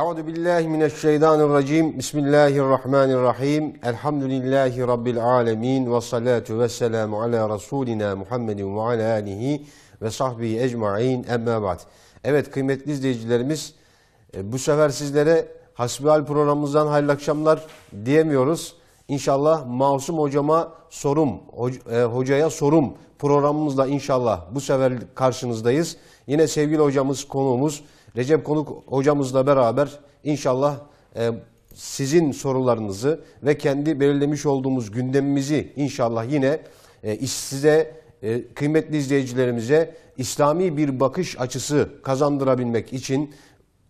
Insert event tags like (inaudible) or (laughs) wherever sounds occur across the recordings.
Euzu billahi mineşşeytanirracim. Bismillahirrahmanirrahim. Elhamdülillahi rabbil alamin ve salatu vesselamu ala rasulina Muhammedin ve ala alihi ve sahbihi ecmaîn. Emma ba'd. Evet kıymetli izleyicilerimiz e, bu sefer sizlere Hasbihal programımızdan hayırlı akşamlar diyemiyoruz. İnşallah Masum hocama sorum, e, hocaya sorum programımızla inşallah bu sefer karşınızdayız. Yine sevgili hocamız konuğumuz Recep Konuk hocamızla beraber inşallah e, sizin sorularınızı ve kendi belirlemiş olduğumuz gündemimizi inşallah yine e, size e, kıymetli izleyicilerimize İslami bir bakış açısı kazandırabilmek için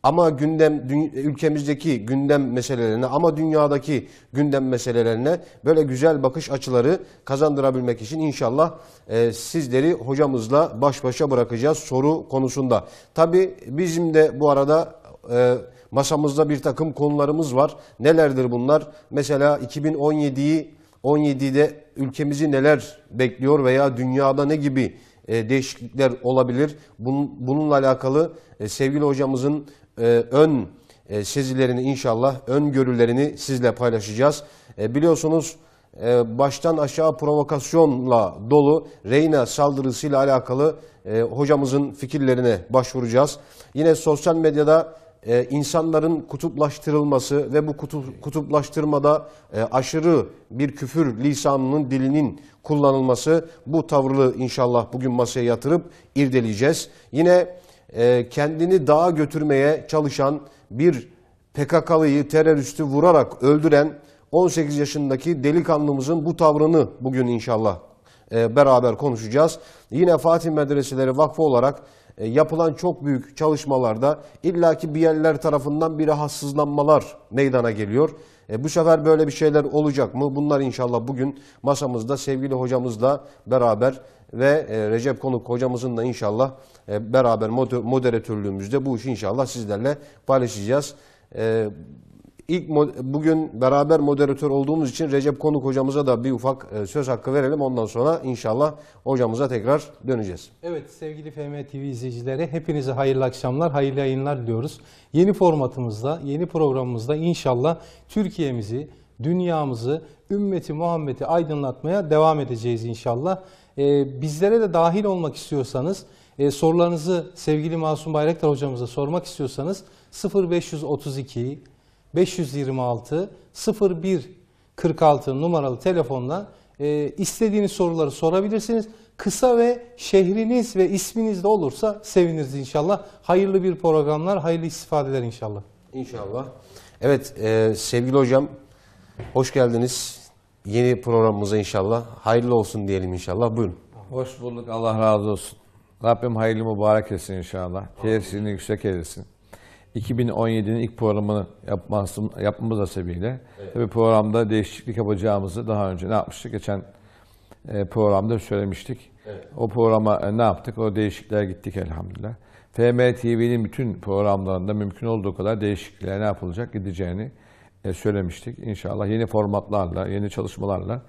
ama gündem ülkemizdeki gündem meselelerine ama dünyadaki gündem meselelerine böyle güzel bakış açıları kazandırabilmek için inşallah e, sizleri hocamızla baş başa bırakacağız soru konusunda. Tabi bizim de bu arada e, masamızda bir takım konularımız var. Nelerdir bunlar? Mesela 2017'yi 17'de ülkemizi neler bekliyor veya dünyada ne gibi e, değişiklikler olabilir. Bununla alakalı e, sevgili hocamızın ee, ön e, sezilerini inşallah, ön görülerini sizle paylaşacağız. E, biliyorsunuz e, baştan aşağı provokasyonla dolu Reyna saldırısıyla alakalı e, hocamızın fikirlerine başvuracağız. Yine sosyal medyada insanların kutuplaştırılması ve bu kutup, kutuplaştırmada e, aşırı bir küfür lisanının dilinin kullanılması bu tavrı inşallah bugün masaya yatırıp irdeleyeceğiz. Yine e, kendini dağa götürmeye çalışan bir PKK'lıyı teröristi vurarak öldüren 18 yaşındaki delikanlımızın bu tavrını bugün inşallah e, beraber konuşacağız. Yine Fatih Medreseleri Vakfı olarak e, yapılan çok büyük çalışmalarda illaki bir yerler tarafından bir rahatsızlanmalar meydana geliyor. E, bu sefer böyle bir şeyler olacak mı? Bunlar inşallah bugün masamızda sevgili hocamızla beraber ve Recep Konuk hocamızın da inşallah e, beraber moderatörlüğümüzde bu işi inşallah sizlerle paylaşacağız. E, ilk bugün beraber moderatör olduğumuz için Recep Konuk hocamıza da bir ufak e, söz hakkı verelim. Ondan sonra inşallah hocamıza tekrar döneceğiz. Evet sevgili FM TV izleyicileri hepinize hayırlı akşamlar, hayırlı yayınlar diliyoruz. Yeni formatımızda, yeni programımızda inşallah Türkiye'mizi, dünyamızı, ümmeti Muhammed'i aydınlatmaya devam edeceğiz inşallah. bizlere de dahil olmak istiyorsanız e, sorularınızı sevgili Masum Bayraktar hocamıza sormak istiyorsanız 0532 526 01 46 numaralı telefonla e, istediğiniz soruları sorabilirsiniz. Kısa ve şehriniz ve isminiz de olursa seviniriz inşallah. Hayırlı bir programlar, hayırlı istifadeler inşallah. İnşallah. Evet e, sevgili hocam hoş geldiniz. Yeni programımıza inşallah hayırlı olsun diyelim inşallah. Buyurun. Hoş bulduk. Allah razı olsun. Rabbim hayırlı mübarek etsin inşallah. Tesirini yüksek eylesin. 2017'nin ilk programını yapması, yapmamız hasebiyle evet. programda değişiklik yapacağımızı daha önce ne yapmıştık? Geçen e, programda söylemiştik. Evet. O programa e, ne yaptık? O değişikliğe gittik elhamdülillah. FM TV'nin bütün programlarında mümkün olduğu kadar değişikliğe ne yapılacak gideceğini e, söylemiştik. İnşallah yeni formatlarla, yeni çalışmalarla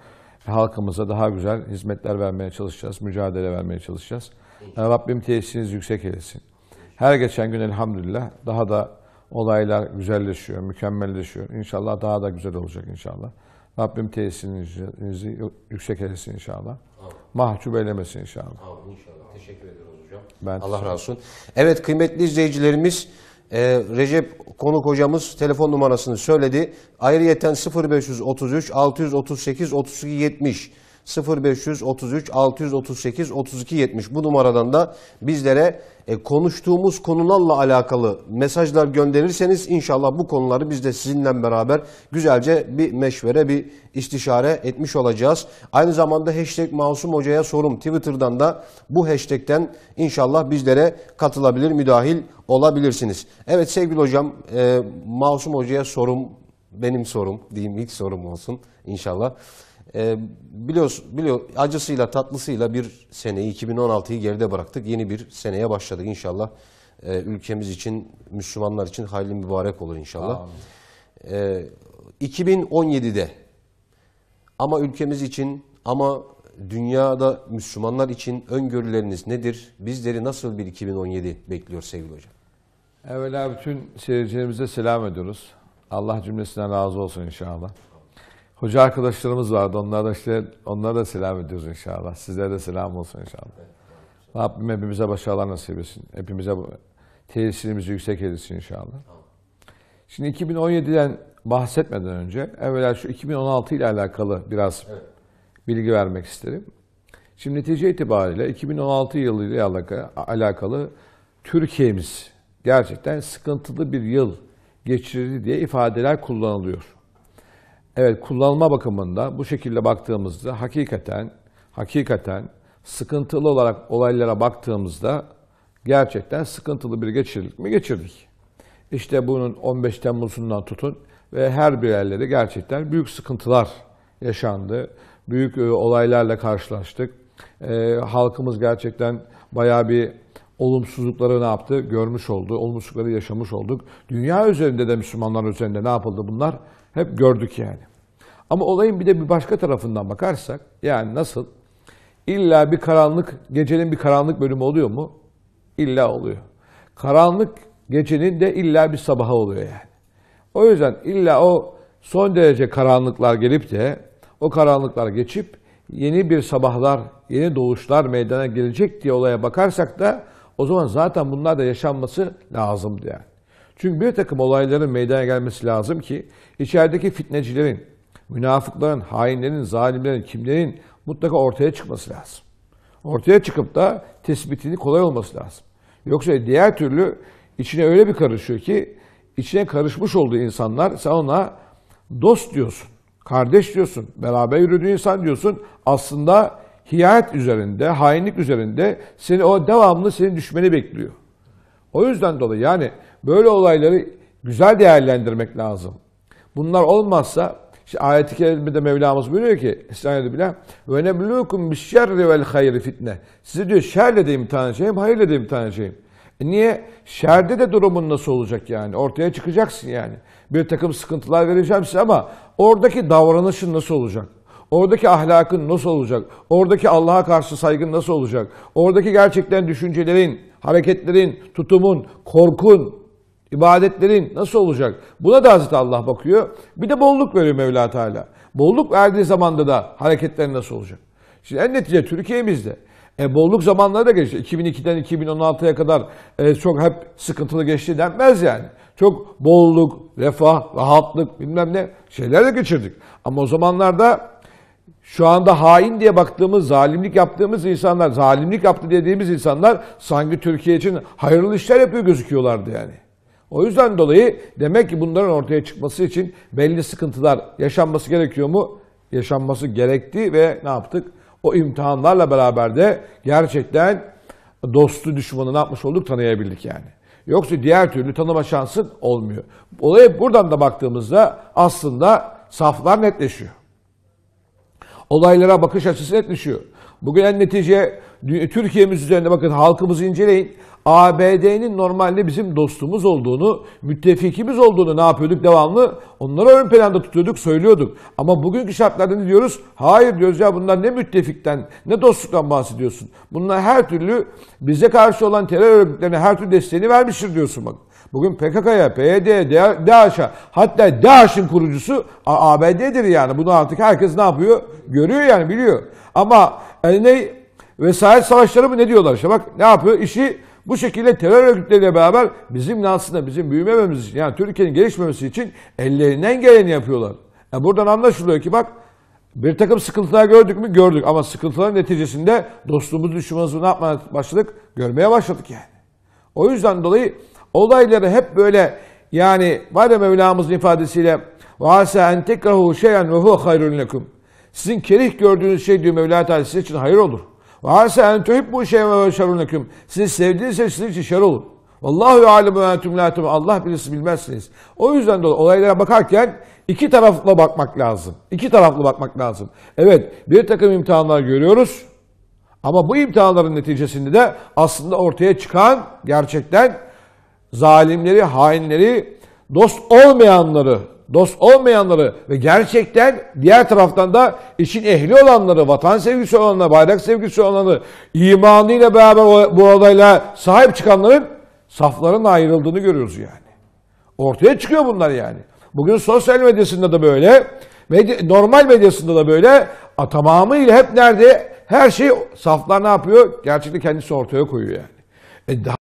halkımıza daha güzel hizmetler vermeye çalışacağız, mücadele vermeye çalışacağız. Rabbim tesiriniz yüksek eylesin. Her geçen gün elhamdülillah daha da olaylar güzelleşiyor, mükemmelleşiyor. İnşallah daha da güzel olacak inşallah. Rabbim tesirinizi yüksek eylesin inşallah. Amin. Mahcup eylemesin inşallah. Amin inşallah. Teşekkür ederim hocam. Ben Allah razı olsun. Evet kıymetli izleyicilerimiz ee, Recep konuk hocamız telefon numarasını söyledi. Ayrıyeten 0533 638 32 70 0533 638 32 70 bu numaradan da bizlere e, konuştuğumuz konularla alakalı mesajlar gönderirseniz inşallah bu konuları biz de sizinle beraber güzelce bir meşvere bir istişare etmiş olacağız. Aynı zamanda hashtag Masum Hoca'ya sorum Twitter'dan da bu hashtagten inşallah bizlere katılabilir, müdahil olabilirsiniz. Evet sevgili hocam e, Masum Hoca'ya sorum benim sorum diyeyim ilk sorum olsun inşallah. E, ee, biliyoruz, biliyor, acısıyla tatlısıyla bir seneyi 2016'yı geride bıraktık. Yeni bir seneye başladık inşallah. E, ülkemiz için, Müslümanlar için hayırlı mübarek olur inşallah. E, ee, 2017'de ama ülkemiz için ama dünyada Müslümanlar için öngörüleriniz nedir? Bizleri nasıl bir 2017 bekliyor sevgili hocam? Evvela bütün seyircilerimize selam ediyoruz. Allah cümlesinden razı olsun inşallah. Hoca arkadaşlarımız vardı. Onlara da işte onlara da selam ediyoruz inşallah. Sizlere de selam olsun inşallah. Rabbim hepimize başarılar nasip etsin. Hepimize tesirimizi yüksek etsin inşallah. Şimdi 2017'den bahsetmeden önce evvela şu 2016 ile alakalı biraz evet. bilgi vermek isterim. Şimdi netice itibariyle 2016 yılı ile alakalı Türkiye'miz gerçekten sıkıntılı bir yıl geçirdi diye ifadeler kullanılıyor. Evet kullanma bakımında bu şekilde baktığımızda hakikaten hakikaten sıkıntılı olarak olaylara baktığımızda gerçekten sıkıntılı bir geçirdik mi geçirdik. İşte bunun 15 Temmuz'undan tutun ve her bir yerlerde gerçekten büyük sıkıntılar yaşandı. Büyük e, olaylarla karşılaştık. E, halkımız gerçekten bayağı bir olumsuzlukları ne yaptı? Görmüş oldu. Olumsuzlukları yaşamış olduk. Dünya üzerinde de Müslümanlar üzerinde ne yapıldı bunlar? Hep gördük yani. Ama olayın bir de bir başka tarafından bakarsak, yani nasıl? İlla bir karanlık, gecenin bir karanlık bölümü oluyor mu? İlla oluyor. Karanlık gecenin de illa bir sabaha oluyor yani. O yüzden illa o son derece karanlıklar gelip de o karanlıklar geçip yeni bir sabahlar, yeni doğuşlar meydana gelecek diye olaya bakarsak da o zaman zaten bunlar da yaşanması lazımdı yani. Çünkü bir takım olayların meydana gelmesi lazım ki içerideki fitnecilerin, münafıkların, hainlerin, zalimlerin, kimlerin mutlaka ortaya çıkması lazım. Ortaya çıkıp da tespitini kolay olması lazım. Yoksa diğer türlü içine öyle bir karışıyor ki içine karışmış olduğu insanlar sen ona dost diyorsun, kardeş diyorsun, beraber yürüdüğü insan diyorsun. Aslında hiyat üzerinde, hainlik üzerinde seni o devamlı senin düşmeni bekliyor. O yüzden dolayı yani Böyle olayları güzel değerlendirmek lazım. Bunlar olmazsa işte ayet-i kerimede Mevlamız buyuruyor ki İsrail'de bile. ve neblukum bis şerri vel hayri fitne. Sizi diyor şerle de imtihan edeceğim, hayırla da imtihan edeceğim. E niye? Şerde de durumun nasıl olacak yani? Ortaya çıkacaksın yani. Bir takım sıkıntılar vereceğim size ama oradaki davranışın nasıl olacak? Oradaki ahlakın nasıl olacak? Oradaki Allah'a karşı saygın nasıl olacak? Oradaki gerçekten düşüncelerin, hareketlerin, tutumun, korkun, İbadetlerin nasıl olacak? Buna da Hazreti Allah bakıyor. Bir de bolluk veriyor Mevla Teala. Bolluk verdiği zamanda da hareketler nasıl olacak? Şimdi en netice Türkiye'mizde e, bolluk zamanları da geçti. 2002'den 2016'ya kadar e, çok hep sıkıntılı geçti denmez yani. Çok bolluk, refah, rahatlık bilmem ne şeyler de geçirdik. Ama o zamanlarda şu anda hain diye baktığımız, zalimlik yaptığımız insanlar, zalimlik yaptı dediğimiz insanlar sanki Türkiye için hayırlı işler yapıyor gözüküyorlardı yani. O yüzden dolayı demek ki bunların ortaya çıkması için belli sıkıntılar yaşanması gerekiyor mu? Yaşanması gerekti ve ne yaptık? O imtihanlarla beraber de gerçekten dostu düşmanı ne yapmış olduk tanıyabildik yani. Yoksa diğer türlü tanıma şansın olmuyor. Olaya buradan da baktığımızda aslında saflar netleşiyor. Olaylara bakış açısı netleşiyor. Bugün en netice Türkiye'miz üzerinde bakın halkımızı inceleyin. ABD'nin normalde bizim dostumuz olduğunu, müttefikimiz olduğunu ne yapıyorduk devamlı? Onları ön planda tutuyorduk, söylüyorduk. Ama bugünkü şartlarda ne diyoruz? Hayır diyoruz ya bunlar ne müttefikten, ne dostluktan bahsediyorsun. Bunlar her türlü bize karşı olan terör örgütlerine her türlü desteğini vermiştir diyorsun bak. Bugün PKK'ya, PYD, DAEŞ'a hatta DAEŞ'in kurucusu ABD'dir yani. Bunu artık herkes ne yapıyor? Görüyor yani biliyor. Ama ne vesayet savaşları mı ne diyorlar işte bak ne yapıyor? işi bu şekilde terör örgütleriyle beraber bizim aslında bizim büyümememiz için yani Türkiye'nin gelişmemesi için ellerinden geleni yapıyorlar. Yani e, buradan anlaşılıyor ki bak bir takım sıkıntılar gördük mü? Gördük ama sıkıntıların neticesinde dostluğumuzu, düşmanımızı ne yapmaya başladık? Görmeye başladık yani. O yüzden dolayı olayları hep böyle yani madem Mevlamızın ifadesiyle وَعَسَا اَنْ تَكْرَهُ شَيْئًا وَهُوَ خَيْرٌ لَكُمْ Sizin kerih gördüğünüz şey diyor Mevla Teala sizin için hayır olur. Ve asa en tuhibbu şey'e ve şeruneküm. Sizi sevdiyse sizin için şer olur. Vallahu alemu entum la Allah bilirsiz bilmezsiniz. O yüzden de olaylara bakarken iki taraflı bakmak lazım. İki taraflı bakmak lazım. Evet bir takım imtihanlar görüyoruz. Ama bu imtihanların neticesinde de aslında ortaya çıkan gerçekten zalimleri, hainleri, dost olmayanları dost olmayanları ve gerçekten diğer taraftan da işin ehli olanları, vatan sevgisi olanları, bayrak sevgisi olanları, imanıyla beraber bu olayla sahip çıkanların safların ayrıldığını görüyoruz yani. Ortaya çıkıyor bunlar yani. Bugün sosyal medyasında da böyle, medya, normal medyasında da böyle tamamıyla hep nerede? Her şey saflar ne yapıyor? Gerçekte kendisi ortaya koyuyor yani. E daha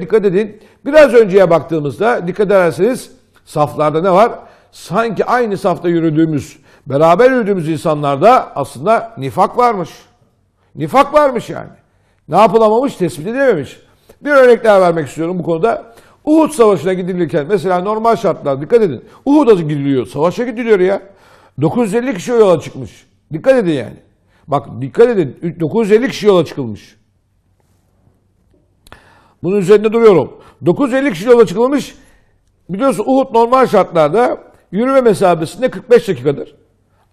dikkat edin. Biraz önceye baktığımızda dikkat ederseniz saflarda ne var? sanki aynı safta yürüdüğümüz, beraber yürüdüğümüz insanlarda aslında nifak varmış. Nifak varmış yani. Ne yapılamamış, tespit edememiş. Bir örnek daha vermek istiyorum bu konuda. Uhud Savaşı'na gidilirken mesela normal şartlar dikkat edin. Uhud'a gidiliyor, savaşa gidiliyor ya. 950 kişi yola çıkmış. Dikkat edin yani. Bak dikkat edin 950 kişi yola çıkılmış. Bunun üzerinde duruyorum. 950 kişi yola çıkılmış. Biliyorsun Uhud normal şartlarda yürüme mesafesinde 45 dakikadır.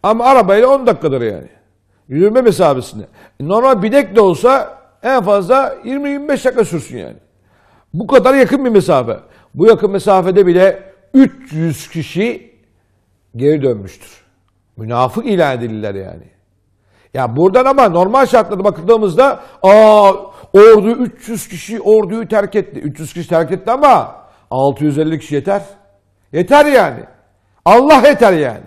Ama arabayla 10 dakikadır yani. Yürüme mesafesinde. Normal binek de olsa en fazla 20-25 dakika sürsün yani. Bu kadar yakın bir mesafe. Bu yakın mesafede bile 300 kişi geri dönmüştür. Münafık ilan edilirler yani. Ya buradan ama normal şartlarda bakıldığımızda aa ordu 300 kişi orduyu terk etti. 300 kişi terk etti ama 650 kişi yeter. Yeter yani. Allah yeter yani.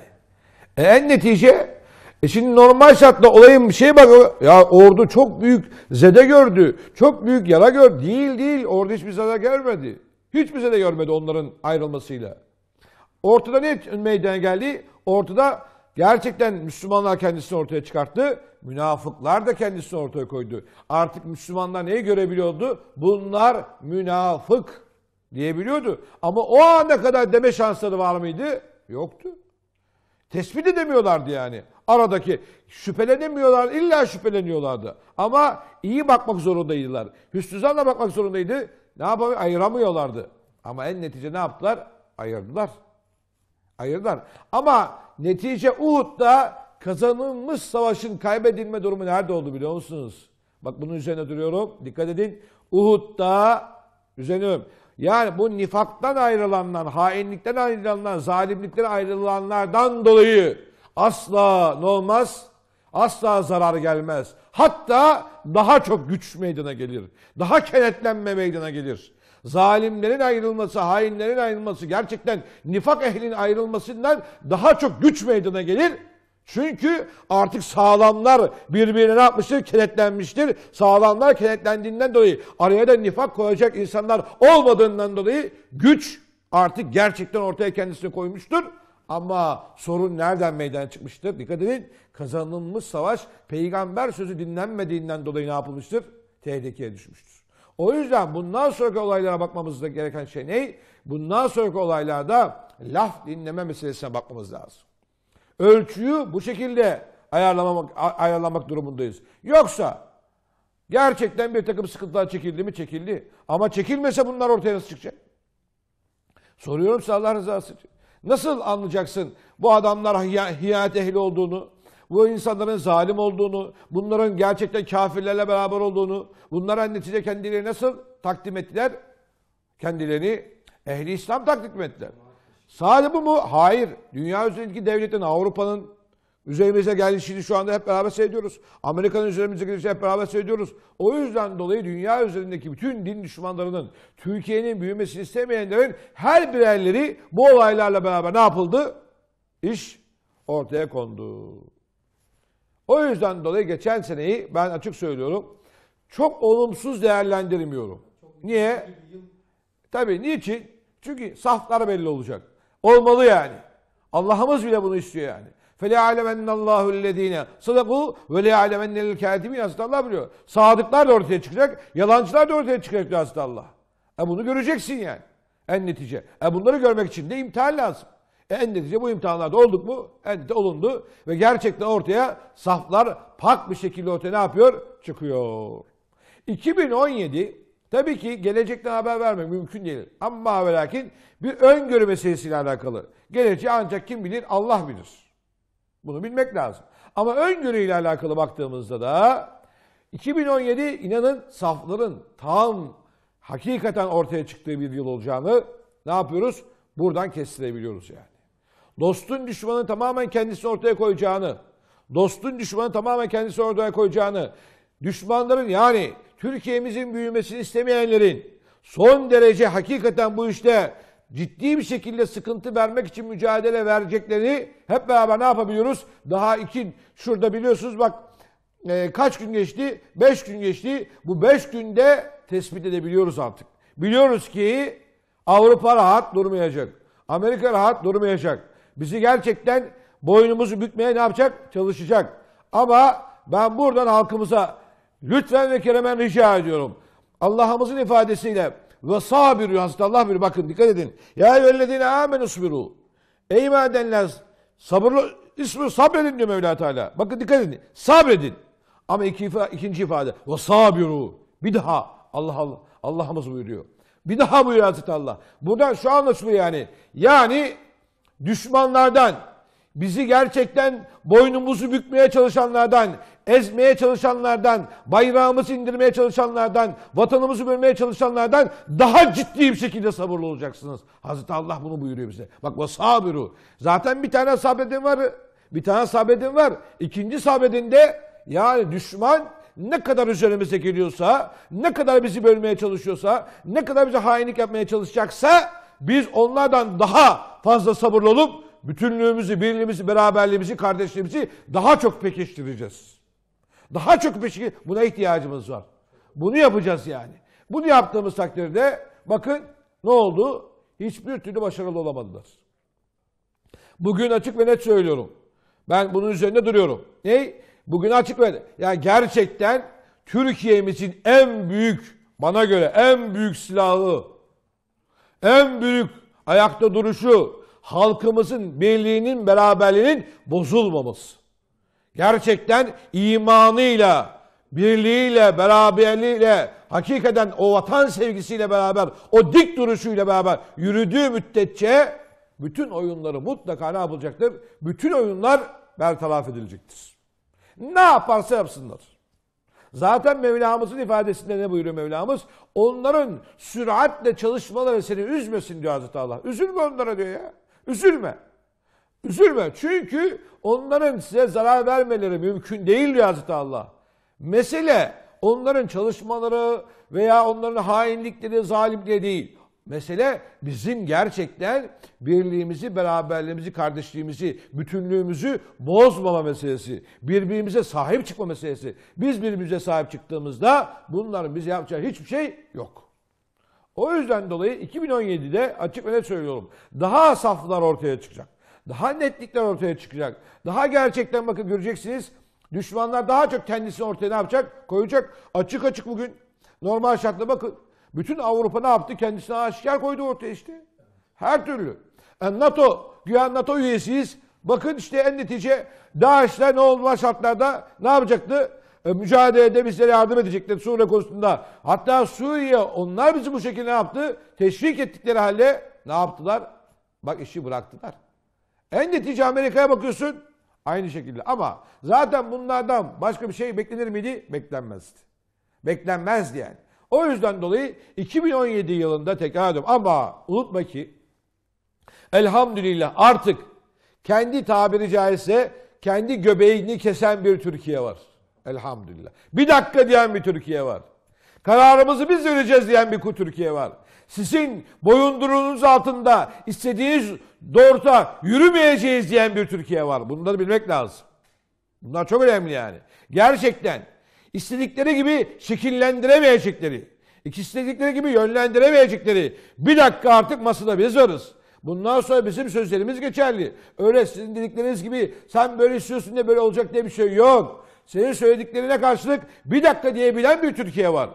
E, en netice e şimdi normal şartla olayın bir şey bak ya ordu çok büyük zede gördü. Çok büyük yara gördü. Değil değil ordu hiçbir zede görmedi. Hiçbir zede görmedi onların ayrılmasıyla. Ortada ne meydana geldi? Ortada gerçekten Müslümanlar kendisini ortaya çıkarttı. Münafıklar da kendisini ortaya koydu. Artık Müslümanlar neyi görebiliyordu? Bunlar münafık diyebiliyordu. Ama o ana kadar deme şansları var mıydı? Yoktu. Tespit edemiyorlardı yani. Aradaki şüphelenemiyorlar, illa şüpheleniyorlardı. Ama iyi bakmak zorundaydılar. Hüsnü zanla bakmak zorundaydı. Ne yapamıyor? Ayıramıyorlardı. Ama en netice ne yaptılar? Ayırdılar. Ayırdılar. Ama netice Uhud'da kazanılmış savaşın kaybedilme durumu nerede oldu biliyor musunuz? Bak bunun üzerine duruyorum. Dikkat edin. Uhud'da üzerine yani bu nifaktan ayrılanlar, hainlikten ayrılanlar, zalimlikten ayrılanlardan dolayı asla ne olmaz? Asla zarar gelmez. Hatta daha çok güç meydana gelir. Daha kenetlenme meydana gelir. Zalimlerin ayrılması, hainlerin ayrılması gerçekten nifak ehlinin ayrılmasından daha çok güç meydana gelir çünkü artık sağlamlar birbirine yapmıştır, kenetlenmiştir. Sağlamlar kenetlendiğinden dolayı araya da nifak koyacak insanlar olmadığından dolayı güç artık gerçekten ortaya kendisini koymuştur. Ama sorun nereden meydana çıkmıştır? Dikkat edin kazanılmış savaş peygamber sözü dinlenmediğinden dolayı ne yapılmıştır? Tehlikeye düşmüştür. O yüzden bundan sonraki olaylara bakmamız gereken şey ne? Bundan sonraki olaylarda laf dinleme meselesine bakmamız lazım. Ölçüyü bu şekilde ayarlamak, ayarlamak durumundayız. Yoksa gerçekten bir takım sıkıntılar çekildi mi? Çekildi. Ama çekilmese bunlar ortaya nasıl çıkacak? Soruyorum size Allah rızası için. Nasıl anlayacaksın bu adamlar hiyanet ehli olduğunu, bu insanların zalim olduğunu, bunların gerçekten kafirlerle beraber olduğunu, bunlara netice kendileri nasıl takdim ettiler? Kendilerini ehli İslam takdim ettiler. Sadece bu mu? Hayır. Dünya üzerindeki devletin, Avrupa'nın üzerimize gelişini şu anda hep beraber seyrediyoruz. Amerika'nın üzerimize gelişini hep beraber seyrediyoruz. O yüzden dolayı dünya üzerindeki bütün din düşmanlarının, Türkiye'nin büyümesini istemeyenlerin her birerleri bu olaylarla beraber ne yapıldı? İş ortaya kondu. O yüzden dolayı geçen seneyi ben açık söylüyorum. Çok olumsuz değerlendirmiyorum. Çok Niye? Tabii niçin? Çünkü saflar belli olacak. Olmalı yani. Allah'ımız bile bunu istiyor yani. فَلَيَعْلَمَنَّ اللّٰهُ الَّذ۪ينَ صَدَقُوا وَلَيَعْلَمَنَّ الْكَاتِبِينَ Hazreti Allah biliyor. Sadıklar da ortaya çıkacak, yalancılar da ortaya çıkacak Hazreti Allah. E bunu göreceksin yani. En netice. E bunları görmek için de imtihan lazım. E en netice bu imtihanlarda olduk mu? En de olundu. Ve gerçekten ortaya saflar pak bir şekilde ortaya ne yapıyor? Çıkıyor. 2017 Tabii ki gelecekten haber vermek mümkün değil. Ama ve lakin bir öngörü meselesiyle alakalı. Geleceği ancak kim bilir? Allah bilir. Bunu bilmek lazım. Ama öngörüyle alakalı baktığımızda da 2017 inanın safların tam hakikaten ortaya çıktığı bir yıl olacağını ne yapıyoruz? Buradan kestirebiliyoruz yani. Dostun düşmanı tamamen kendisini ortaya koyacağını, dostun düşmanı tamamen kendisini ortaya koyacağını, düşmanların yani Türkiye'mizin büyümesini istemeyenlerin son derece hakikaten bu işte ciddi bir şekilde sıkıntı vermek için mücadele vereceklerini hep beraber ne yapabiliyoruz? Daha iki şurada biliyorsunuz bak e, kaç gün geçti? Beş gün geçti. Bu beş günde tespit edebiliyoruz artık. Biliyoruz ki Avrupa rahat durmayacak. Amerika rahat durmayacak. Bizi gerçekten boynumuzu bükmeye ne yapacak? Çalışacak. Ama ben buradan halkımıza Lütfen ve keremen rica ediyorum. Allah'ımızın ifadesiyle ve sabiru Hazreti Allah bir bakın dikkat edin. Ya eyyühellezine amenu sbiru. Ey iman edenler sabırlı ismi sabredin diyor Mevla Teala. Bakın dikkat edin. Sabredin. Ama iki, ikinci ifade ve sabiru. Bir daha Allah Allah Allah'ımız buyuruyor. Bir daha buyuruyor Hazreti Allah. Buradan şu anlaşılıyor yani. Yani düşmanlardan bizi gerçekten boynumuzu bükmeye çalışanlardan, ezmeye çalışanlardan, bayrağımızı indirmeye çalışanlardan, vatanımızı bölmeye çalışanlardan daha ciddi bir şekilde sabırlı olacaksınız. Hazreti Allah bunu buyuruyor bize. Bak ve sabiru. Zaten bir tane sabredin var. Bir tane sabredin var. İkinci sabredinde yani düşman ne kadar üzerimize geliyorsa, ne kadar bizi bölmeye çalışıyorsa, ne kadar bize hainlik yapmaya çalışacaksa biz onlardan daha fazla sabırlı olup bütünlüğümüzü, birliğimizi, beraberliğimizi, kardeşliğimizi daha çok pekiştireceğiz. Daha çok peşin buna ihtiyacımız var. Bunu yapacağız yani. Bunu yaptığımız takdirde bakın ne oldu? Hiçbir türlü başarılı olamadılar. Bugün açık ve net söylüyorum. Ben bunun üzerinde duruyorum. Ne? Bugün açık ve yani gerçekten Türkiye'mizin en büyük bana göre en büyük silahı en büyük ayakta duruşu halkımızın birliğinin beraberliğinin bozulmaması. Gerçekten imanıyla, birliğiyle, beraberliğiyle, hakikaten o vatan sevgisiyle beraber, o dik duruşuyla beraber yürüdüğü müddetçe bütün oyunları mutlaka ne yapılacaktır? Bütün oyunlar bertaraf edilecektir. Ne yaparsa yapsınlar. Zaten Mevlamızın ifadesinde ne buyuruyor Mevlamız? Onların süratle çalışmaları seni üzmesin diyor Hazreti Allah. Üzülme onlara diyor ya. Üzülme. Üzülme. Çünkü onların size zarar vermeleri mümkün değil diyor Hazreti Allah. Mesele onların çalışmaları veya onların hainlikleri, zalimliği değil. Mesele bizim gerçekten birliğimizi, beraberliğimizi, kardeşliğimizi, bütünlüğümüzü bozmama meselesi. Birbirimize sahip çıkma meselesi. Biz birbirimize sahip çıktığımızda bunların bize yapacağı hiçbir şey yok. O yüzden dolayı 2017'de açık ve net söylüyorum. Daha saflar ortaya çıkacak. Daha netlikler ortaya çıkacak. Daha gerçekten bakın göreceksiniz. Düşmanlar daha çok kendisini ortaya ne yapacak? Koyacak. Açık açık bugün normal şartla bakın. Bütün Avrupa ne yaptı? Kendisine aşikar koydu ortaya işte. Her türlü. E, NATO, güya NATO üyesiyiz. Bakın işte en netice DAEŞ'le ne olma şartlarda ne yapacaktı? E, mücadelede bizlere yardım edecekler Suriye konusunda. Hatta Suriye onlar bizi bu şekilde ne yaptı? Teşvik ettikleri halde ne yaptılar? Bak işi bıraktılar. En netice Amerika'ya bakıyorsun. Aynı şekilde. Ama zaten bunlardan başka bir şey beklenir miydi? Beklenmezdi. beklenmez yani. O yüzden dolayı 2017 yılında tekrar ediyorum. Ama unutma ki elhamdülillah artık kendi tabiri caizse kendi göbeğini kesen bir Türkiye var. Elhamdülillah. Bir dakika diyen bir Türkiye var. Kararımızı biz vereceğiz diyen bir Türkiye var sizin boyundurunuz altında istediğiniz doğrultuda yürümeyeceğiz diyen bir Türkiye var. Bunları bilmek lazım. Bunlar çok önemli yani. Gerçekten istedikleri gibi şekillendiremeyecekleri, istedikleri gibi yönlendiremeyecekleri bir dakika artık masada biz varız. Bundan sonra bizim sözlerimiz geçerli. Öyle sizin dedikleriniz gibi sen böyle istiyorsun diye böyle olacak diye bir şey yok. Senin söylediklerine karşılık bir dakika diyebilen bir Türkiye var.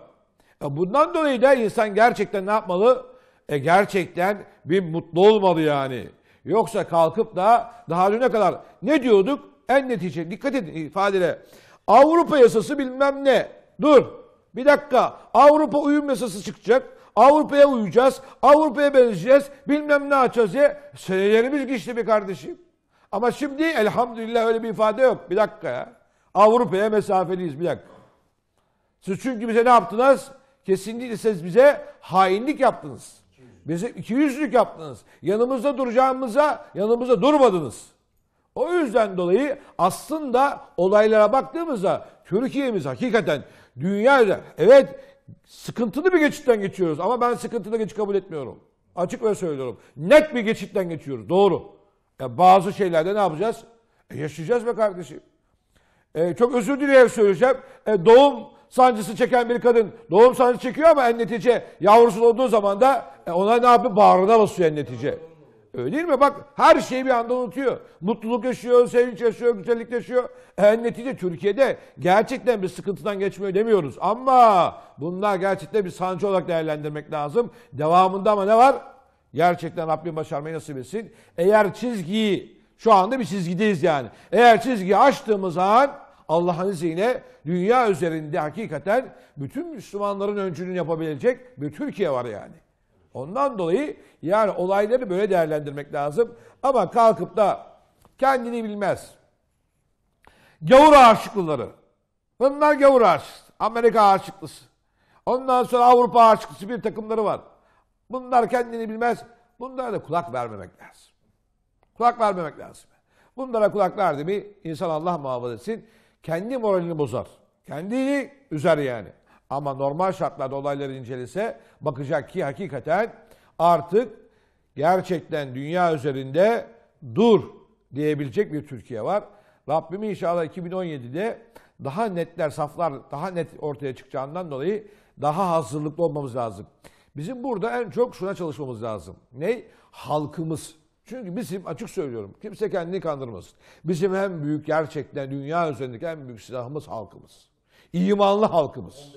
Ya bundan dolayı da insan gerçekten ne yapmalı? E gerçekten bir mutlu olmalı yani. Yoksa kalkıp da daha düne kadar ne diyorduk? En netice dikkat edin ifadele. Avrupa yasası bilmem ne. Dur. Bir dakika. Avrupa uyum yasası çıkacak. Avrupa'ya uyacağız. Avrupa'ya benzeyeceğiz. Bilmem ne açacağız diye. Senelerimiz geçti bir kardeşim. Ama şimdi elhamdülillah öyle bir ifade yok. Bir dakika ya. Avrupa'ya mesafeliyiz bir dakika. Siz çünkü bize ne yaptınız? Kesinlikle siz bize hainlik yaptınız. Bize ikiyüzlük yaptınız. Yanımızda duracağımıza yanımızda durmadınız. O yüzden dolayı aslında olaylara baktığımızda Türkiye'miz hakikaten dünyada evet sıkıntılı bir geçitten geçiyoruz ama ben sıkıntılı geçit kabul etmiyorum. Açık ve söylüyorum. Net bir geçitten geçiyoruz. Doğru. E, bazı şeylerde ne yapacağız? E, yaşayacağız be kardeşim. E, çok özür dileyerek söyleyeceğim. E, doğum sancısı çeken bir kadın doğum sancısı çekiyor ama en netice yavrusu olduğu zaman da e, ona ne yapıyor? Bağrına basıyor en netice. Öyle değil mi? Bak her şeyi bir anda unutuyor. Mutluluk yaşıyor, sevinç yaşıyor, güzellik yaşıyor. E, en netice Türkiye'de gerçekten bir sıkıntıdan geçmiyor demiyoruz. Ama bunlar gerçekten bir sancı olarak değerlendirmek lazım. Devamında ama ne var? Gerçekten Rabbim başarmayı nasip etsin. Eğer çizgiyi, şu anda bir çizgideyiz yani. Eğer çizgiyi açtığımız an Allah'ın izniyle dünya üzerinde hakikaten bütün Müslümanların öncülüğünü yapabilecek bir Türkiye var yani. Ondan dolayı yani olayları böyle değerlendirmek lazım. Ama kalkıp da kendini bilmez. Gavur aşıklıları. Bunlar gavur aşıklısı. Amerika aşıklısı. Ondan sonra Avrupa aşıklısı bir takımları var. Bunlar kendini bilmez. Bunlara da kulak vermemek lazım. Kulak vermemek lazım. Bunlara kulak verdi mi insan Allah muhafaza etsin kendi moralini bozar. Kendini üzer yani. Ama normal şartlarda olayları incelese bakacak ki hakikaten artık gerçekten dünya üzerinde dur diyebilecek bir Türkiye var. Rabbim inşallah 2017'de daha netler, saflar daha net ortaya çıkacağından dolayı daha hazırlıklı olmamız lazım. Bizim burada en çok şuna çalışmamız lazım. Ne? Halkımız. Çünkü bizim açık söylüyorum kimse kendini kandırmasın. Bizim en büyük gerçekten dünya üzerindeki en büyük silahımız halkımız. İmanlı halkımız.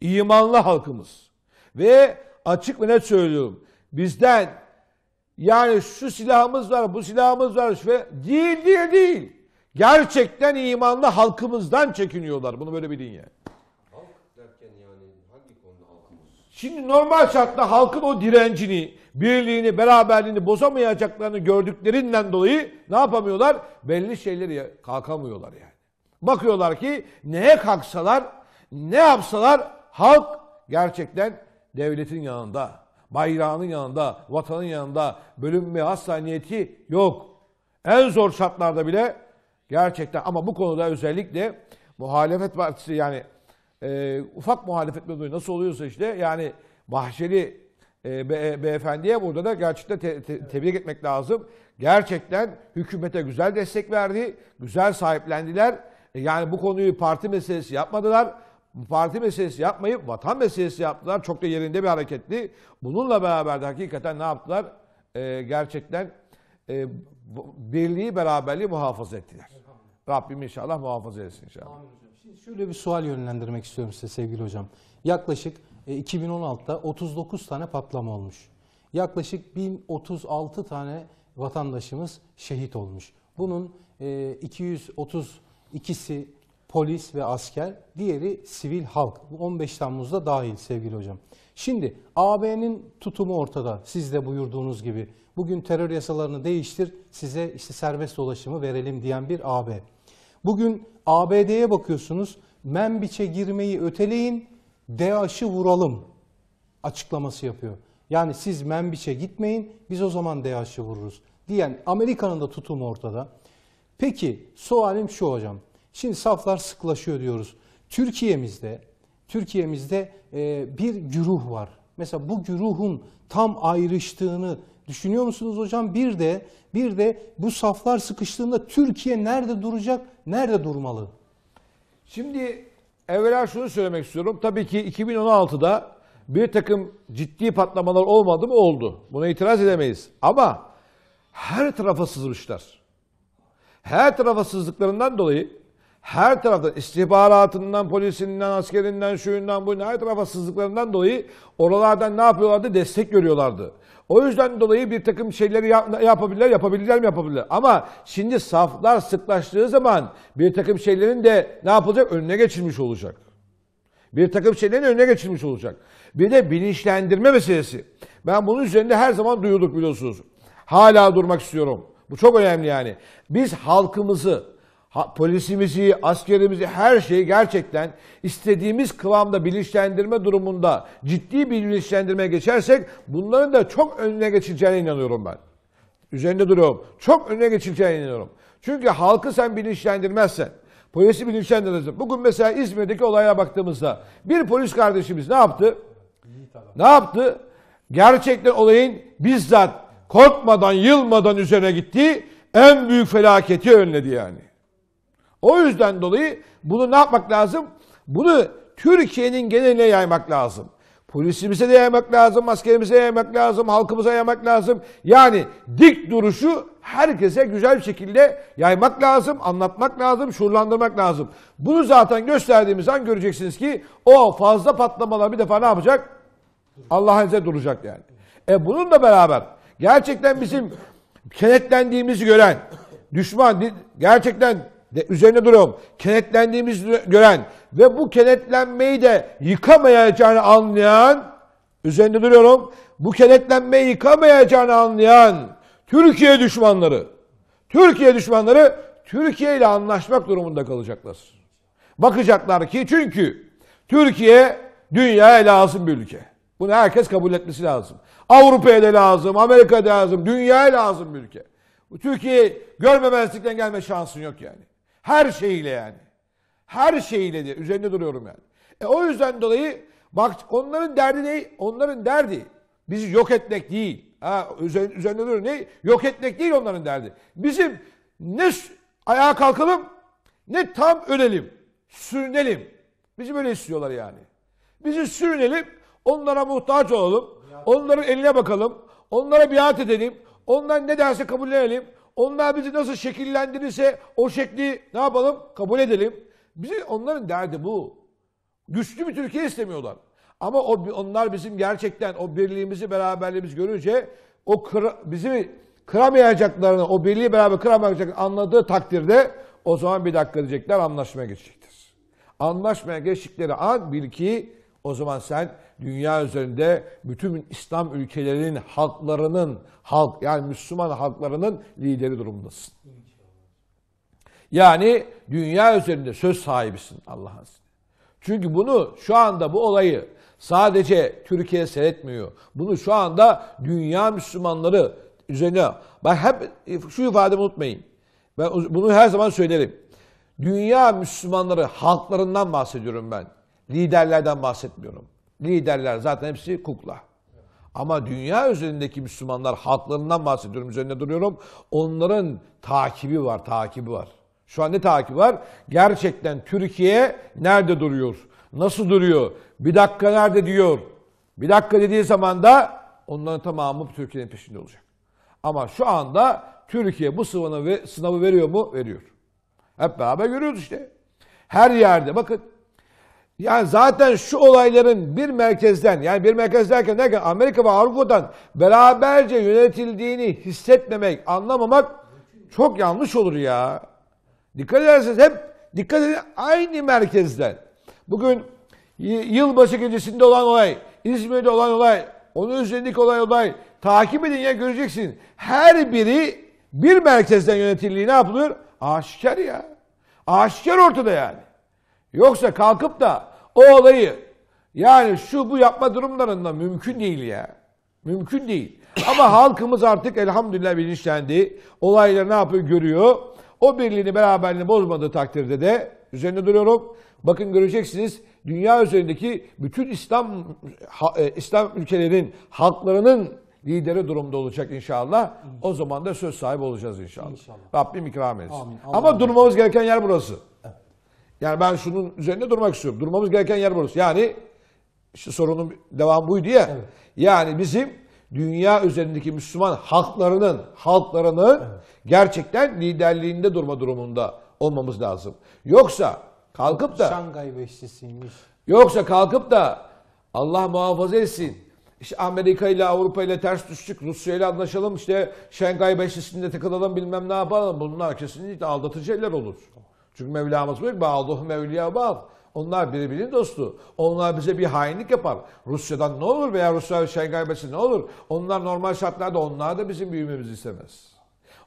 İmanlı halkımız. Ve açık ve net söylüyorum. Bizden yani şu silahımız var, bu silahımız var ve değil değil değil. Gerçekten imanlı halkımızdan çekiniyorlar. Bunu böyle bilin yani. Halk derken yani hangi konuda halkımız? Şimdi normal şartta halkın o direncini, birliğini, beraberliğini bozamayacaklarını gördüklerinden dolayı ne yapamıyorlar? Belli şeyleri kalkamıyorlar yani. Bakıyorlar ki neye kalksalar, ne yapsalar halk gerçekten devletin yanında, bayrağının yanında, vatanın yanında bölünmeye asla niyeti yok. En zor şartlarda bile gerçekten ama bu konuda özellikle muhalefet partisi yani e, ufak muhalefet nasıl oluyorsa işte yani Bahçeli e, be, beyefendiye burada da gerçekten te, te, tebrik etmek lazım. Gerçekten hükümete güzel destek verdi, güzel sahiplendiler. E, yani bu konuyu parti meselesi yapmadılar. Parti meselesi yapmayıp vatan meselesi yaptılar. Çok da yerinde bir hareketti. Bununla beraber de hakikaten ne yaptılar? E, gerçekten e, birliği, beraberliği muhafaza ettiler. Rabbim inşallah muhafaza etsin inşallah. Şimdi şöyle bir sual yönlendirmek istiyorum size sevgili hocam. Yaklaşık 2016'da e, 39 tane patlama olmuş. Yaklaşık 1036 tane vatandaşımız şehit olmuş. Bunun 232'si e, polis ve asker, diğeri sivil halk. Bu 15 Temmuz'da dahil sevgili hocam. Şimdi AB'nin tutumu ortada. Siz de buyurduğunuz gibi bugün terör yasalarını değiştir, size işte serbest dolaşımı verelim diyen bir AB. Bugün ABD'ye bakıyorsunuz. Membiç'e girmeyi öteleyin, DAEŞ'i vuralım açıklaması yapıyor. Yani siz Membiş'e gitmeyin biz o zaman DAEŞ'i vururuz diyen Amerika'nın da tutumu ortada. Peki soğanim şu hocam. Şimdi saflar sıklaşıyor diyoruz. Türkiye'mizde Türkiye'mizde e, bir güruh var. Mesela bu güruhun tam ayrıştığını düşünüyor musunuz hocam? Bir de bir de bu saflar sıkıştığında Türkiye nerede duracak? Nerede durmalı? Şimdi evvela şunu söylemek istiyorum. Tabii ki 2016'da bir takım ciddi patlamalar olmadı mı? Oldu. Buna itiraz edemeyiz. Ama her tarafa sızmışlar. Her tarafa sızdıklarından dolayı her tarafta istihbaratından, polisinden, askerinden, şuyundan, bu her tarafa sızdıklarından dolayı oralardan ne yapıyorlardı? Destek görüyorlardı. O yüzden dolayı bir takım şeyleri yap, yapabilirler, yapabilirler mi yapabilirler. Ama şimdi saflar sıklaştığı zaman bir takım şeylerin de ne yapılacak? Önüne geçilmiş olacak. Bir takım şeylerin önüne geçilmiş olacak. Bir de bilinçlendirme meselesi. Ben bunun üzerinde her zaman duyulduk biliyorsunuz. Hala durmak istiyorum. Bu çok önemli yani. Biz halkımızı polisimizi, askerimizi her şeyi gerçekten istediğimiz kıvamda bilinçlendirme durumunda ciddi bir bilinçlendirmeye geçersek bunların da çok önüne geçileceğine inanıyorum ben. Üzerinde duruyorum. Çok önüne geçileceğine inanıyorum. Çünkü halkı sen bilinçlendirmezsen, polisi bilinçlendirirsin. Bugün mesela İzmir'deki olaya baktığımızda bir polis kardeşimiz ne yaptı? Ne yaptı? Gerçekten olayın bizzat korkmadan, yılmadan üzerine gittiği En büyük felaketi önledi yani. O yüzden dolayı bunu ne yapmak lazım? Bunu Türkiye'nin geneline yaymak lazım. Polisimize de yaymak lazım, askerimize yaymak lazım, halkımıza yaymak lazım. Yani dik duruşu herkese güzel bir şekilde yaymak lazım, anlatmak lazım, şuurlandırmak lazım. Bunu zaten gösterdiğimiz an göreceksiniz ki o fazla patlamalar bir defa ne yapacak? Allah'ın duracak yani. E bunun da beraber gerçekten bizim kenetlendiğimizi gören düşman gerçekten de üzerine duruyorum. Kenetlendiğimizi gören ve bu kenetlenmeyi de yıkamayacağını anlayan üzerinde duruyorum. Bu kenetlenmeyi yıkamayacağını anlayan Türkiye düşmanları Türkiye düşmanları Türkiye ile anlaşmak durumunda kalacaklar. Bakacaklar ki çünkü Türkiye dünyaya lazım bir ülke. Bunu herkes kabul etmesi lazım. Avrupa'ya da lazım, Amerika'ya lazım, dünyaya lazım bir ülke. Türkiye Türkiye'yi görmemezlikten gelme şansın yok yani. Her şeyiyle yani. Her şeyiyle de üzerinde duruyorum yani. E o yüzden dolayı bak onların derdi ne? Onların derdi bizi yok etmek değil. Ha, üzerinde, üzerinde duruyorum ne? Yok etmek değil onların derdi. Bizim ne ayağa kalkalım ne tam ölelim. Sürünelim. Bizi böyle istiyorlar yani. Bizi sürünelim, onlara muhtaç olalım, onların eline bakalım, onlara biat edelim, onlar ne derse kabullenelim, onlar bizi nasıl şekillendirirse o şekli ne yapalım? Kabul edelim. Bizi onların derdi bu. Güçlü bir Türkiye istemiyorlar. Ama o, onlar bizim gerçekten o birliğimizi, beraberliğimizi görünce o kıra, bizi kıramayacaklarını, o birliği beraber kıramayacaklarını anladığı takdirde o zaman bir dakika diyecekler anlaşmaya geçecektir. Anlaşmaya geçtikleri an bil ki o zaman sen dünya üzerinde bütün İslam ülkelerinin halklarının halk yani Müslüman halklarının lideri durumdasın. Yani dünya üzerinde söz sahibisin Allah azze. Çünkü bunu şu anda bu olayı sadece Türkiye seyretmiyor. Bunu şu anda dünya Müslümanları üzerine Bak hep şu ifadeyi unutmayın. Ben bunu her zaman söylerim. Dünya Müslümanları halklarından bahsediyorum ben. Liderlerden bahsetmiyorum. Liderler zaten hepsi kukla. Ama dünya üzerindeki Müslümanlar halklarından bahsediyorum üzerinde duruyorum. Onların takibi var, takibi var. Şu an ne takibi var? Gerçekten Türkiye nerede duruyor? Nasıl duruyor? Bir dakika nerede diyor? Bir dakika dediği zaman da onların tamamı Türkiye'nin peşinde olacak. Ama şu anda Türkiye bu sınavı, sınavı veriyor mu? Veriyor. Hep beraber görüyoruz işte. Her yerde bakın yani zaten şu olayların bir merkezden, yani bir merkez derken derken Amerika ve Avrupa'dan beraberce yönetildiğini hissetmemek, anlamamak çok yanlış olur ya. Dikkat ederseniz hep dikkat edin aynı merkezden. Bugün yılbaşı gecesinde olan olay, İzmir'de olan olay, onun üzerindeki olay olay takip edin ya göreceksin. Her biri bir merkezden yönetildiği ne yapılıyor? Aşikar ya. Aşikar ortada yani. Yoksa kalkıp da o olayı yani şu bu yapma durumlarında mümkün değil ya. Mümkün değil. Ama (laughs) halkımız artık elhamdülillah bilinçlendi. Olayları ne yapıyor görüyor. O birliğini beraberliğini bozmadığı takdirde de üzerinde duruyorum. Bakın göreceksiniz dünya üzerindeki bütün İslam e, İslam ülkelerinin halklarının lideri durumda olacak inşallah. O zaman da söz sahibi olacağız inşallah. inşallah. Rabbim ikram etsin. Amin. Ama Allah durmamız gereken yer burası. Evet. Yani ben şunun üzerinde durmak istiyorum. Durmamız gereken yer burası. Yani işte sorunun devamı buydu ya. Evet. Yani bizim dünya üzerindeki Müslüman halklarının halklarının evet. gerçekten liderliğinde durma durumunda olmamız lazım. Yoksa kalkıp da Şangay beşlisiymiş. Yoksa kalkıp da Allah muhafaza etsin. İşte Amerika ile Avrupa ile ters düştük. Rusya ile anlaşalım. İşte Şangay beşlisinde takılalım bilmem ne yapalım. Bunlar kesinlikle aldatıcı eller olur. Çünkü Mevlamız diyor ki Bağduhum evliya bağd. Onlar birbirinin dostu. Onlar bize bir hainlik yapar. Rusya'dan ne olur veya Rusya ve şengaybesi ne olur? Onlar normal şartlarda onlar da bizim büyümemizi istemez.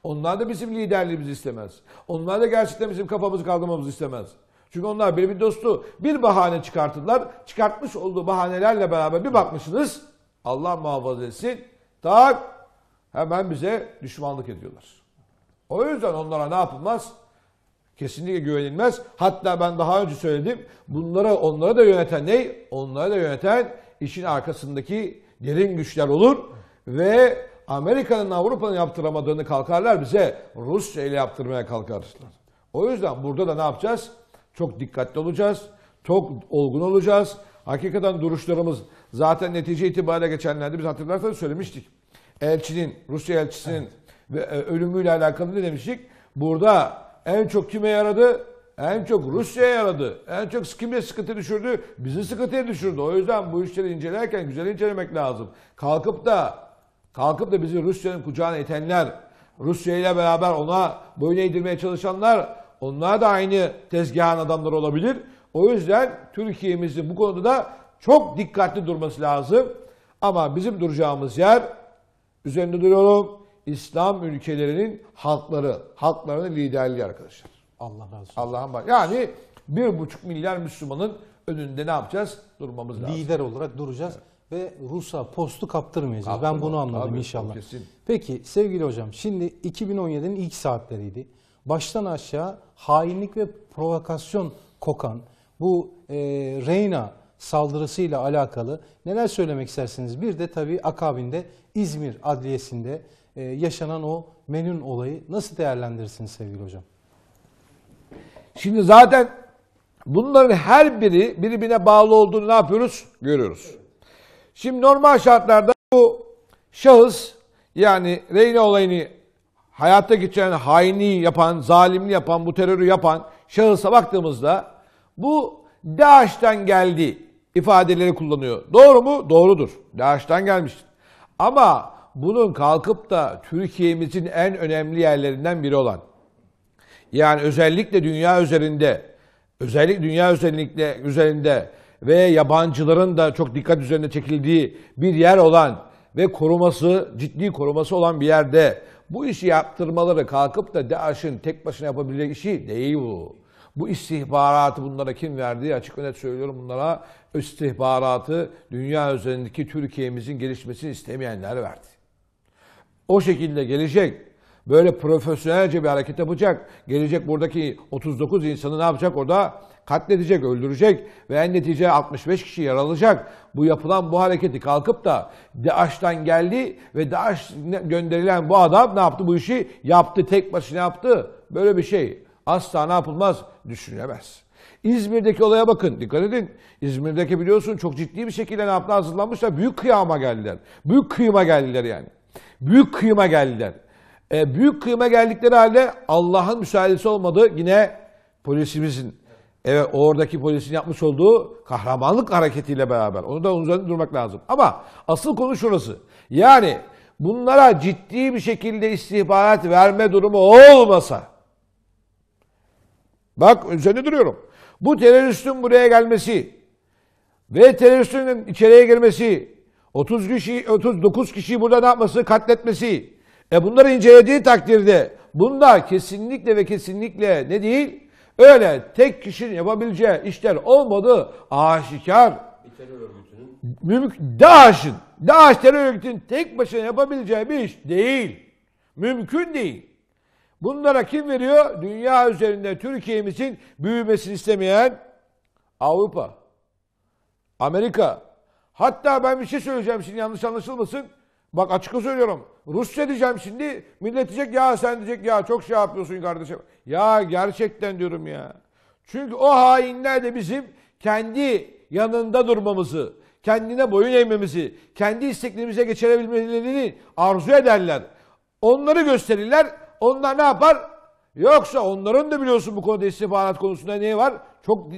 Onlar da bizim liderliğimizi istemez. Onlar da gerçekten bizim kafamızı kaldırmamızı istemez. Çünkü onlar birbirinin dostu. Bir bahane çıkartırlar. Çıkartmış olduğu bahanelerle beraber bir bakmışsınız. Allah muhafaza etsin. Tak hemen bize düşmanlık ediyorlar. O yüzden onlara ne yapılmaz? Kesinlikle güvenilmez. Hatta ben daha önce söyledim. Bunlara onlara da yöneten ne? Onlara da yöneten işin arkasındaki derin güçler olur ve Amerika'nın Avrupa'nın yaptıramadığını kalkarlar bize Rusya ile yaptırmaya kalkarlar. O yüzden burada da ne yapacağız? Çok dikkatli olacağız. Çok olgun olacağız. Hakikaten duruşlarımız zaten netice itibariyle geçenlerde biz hatırlarsanız söylemiştik. Elçinin, Rusya elçisinin evet. ve e, ölümüyle alakalı ne demiştik? Burada en çok kime yaradı? En çok Rusya'ya yaradı. En çok kimle sıkıntı düşürdü? Bizi sıkıntıya düşürdü. O yüzden bu işleri incelerken güzel incelemek lazım. Kalkıp da kalkıp da bizi Rusya'nın kucağına itenler, Rusya ile beraber ona boyun eğdirmeye çalışanlar, onlar da aynı tezgahın adamları olabilir. O yüzden Türkiye'mizin bu konuda da çok dikkatli durması lazım. Ama bizim duracağımız yer üzerinde duruyorum. İslam ülkelerinin halkları, halklarının liderliği arkadaşlar. Allah razı olsun. Allah'ın bak. Yani bir buçuk milyar Müslümanın önünde ne yapacağız? Durmamız lazım. Lider olarak duracağız evet. ve Rus'a postu kaptırmayacağız. Kaptırma. Ben bunu anladım Tabii, inşallah. Kesin. Peki sevgili hocam şimdi 2017'nin ilk saatleriydi. Baştan aşağı hainlik ve provokasyon kokan bu e, Reyna saldırısıyla alakalı neler söylemek istersiniz? Bir de tabii akabinde İzmir Adliyesi'nde e, yaşanan o menün olayı nasıl değerlendirsin sevgili hocam? Şimdi zaten bunların her biri birbirine bağlı olduğunu ne yapıyoruz? Görüyoruz. Şimdi normal şartlarda bu şahıs yani Reyne olayını hayatta geçen haini yapan, zalimli yapan, bu terörü yapan şahısa baktığımızda bu DAEŞ'ten geldi ifadeleri kullanıyor. Doğru mu? Doğrudur. DAEŞ'ten gelmiş. Ama bunun kalkıp da Türkiye'mizin en önemli yerlerinden biri olan yani özellikle dünya üzerinde özellikle dünya özellikle üzerinde ve yabancıların da çok dikkat üzerinde çekildiği bir yer olan ve koruması, ciddi koruması olan bir yerde bu işi yaptırmaları kalkıp da DAEŞ'in tek başına yapabileceği işi değil bu. Bu istihbaratı bunlara kim verdi? Açık ve net söylüyorum bunlara istihbaratı dünya üzerindeki Türkiye'mizin gelişmesini istemeyenler verdi. O şekilde gelecek. Böyle profesyonelce bir hareket yapacak. Gelecek buradaki 39 insanı ne yapacak orada? Katledecek, öldürecek ve en netice 65 kişi yaralanacak. Bu yapılan bu hareketi kalkıp da DAEŞ'ten geldi ve DAEŞ gönderilen bu adam ne yaptı bu işi? Yaptı, tek başına yaptı. Böyle bir şey asla ne yapılmaz? düşünemez. İzmir'deki olaya bakın. Dikkat edin. İzmir'deki biliyorsun çok ciddi bir şekilde ne yaptı? Hazırlanmışlar. Büyük kıyama geldiler. Büyük kıyıma geldiler yani. Büyük kıyıma geldiler. E, büyük kıyıma geldikleri halde Allah'ın müsaadesi olmadı. Yine polisimizin, evet oradaki polisin yapmış olduğu kahramanlık hareketiyle beraber. Onu da üzerinde durmak lazım. Ama asıl konu şurası. Yani bunlara ciddi bir şekilde istihbarat verme durumu olmasa. Bak üzerinde duruyorum. Bu teröristin buraya gelmesi ve teröristin içeriye girmesi 30 kişi 39 kişiyi burada ne yapması? Katletmesi. E bunları incelediği takdirde bunda kesinlikle ve kesinlikle ne değil? Öyle tek kişinin yapabileceği işler olmadı. Aşikar. Bir terör örgütünün. Mümkün. DAEŞ'in. DAEŞ terör örgütünün tek başına yapabileceği bir iş değil. Mümkün değil. Bunlara kim veriyor? Dünya üzerinde Türkiye'mizin büyümesini istemeyen Avrupa, Amerika, Hatta ben bir şey söyleyeceğim şimdi yanlış anlaşılmasın. Bak açıkça söylüyorum. Rusça diyeceğim şimdi. Millet diyecek ya sen diyecek ya çok şey yapıyorsun kardeşim. Ya gerçekten diyorum ya. Çünkü o hainler de bizim kendi yanında durmamızı, kendine boyun eğmemizi, kendi isteklerimize geçirebilmelerini arzu ederler. Onları gösterirler. Onlar ne yapar? Yoksa onların da biliyorsun bu konuda istihbarat konusunda ne var? Çok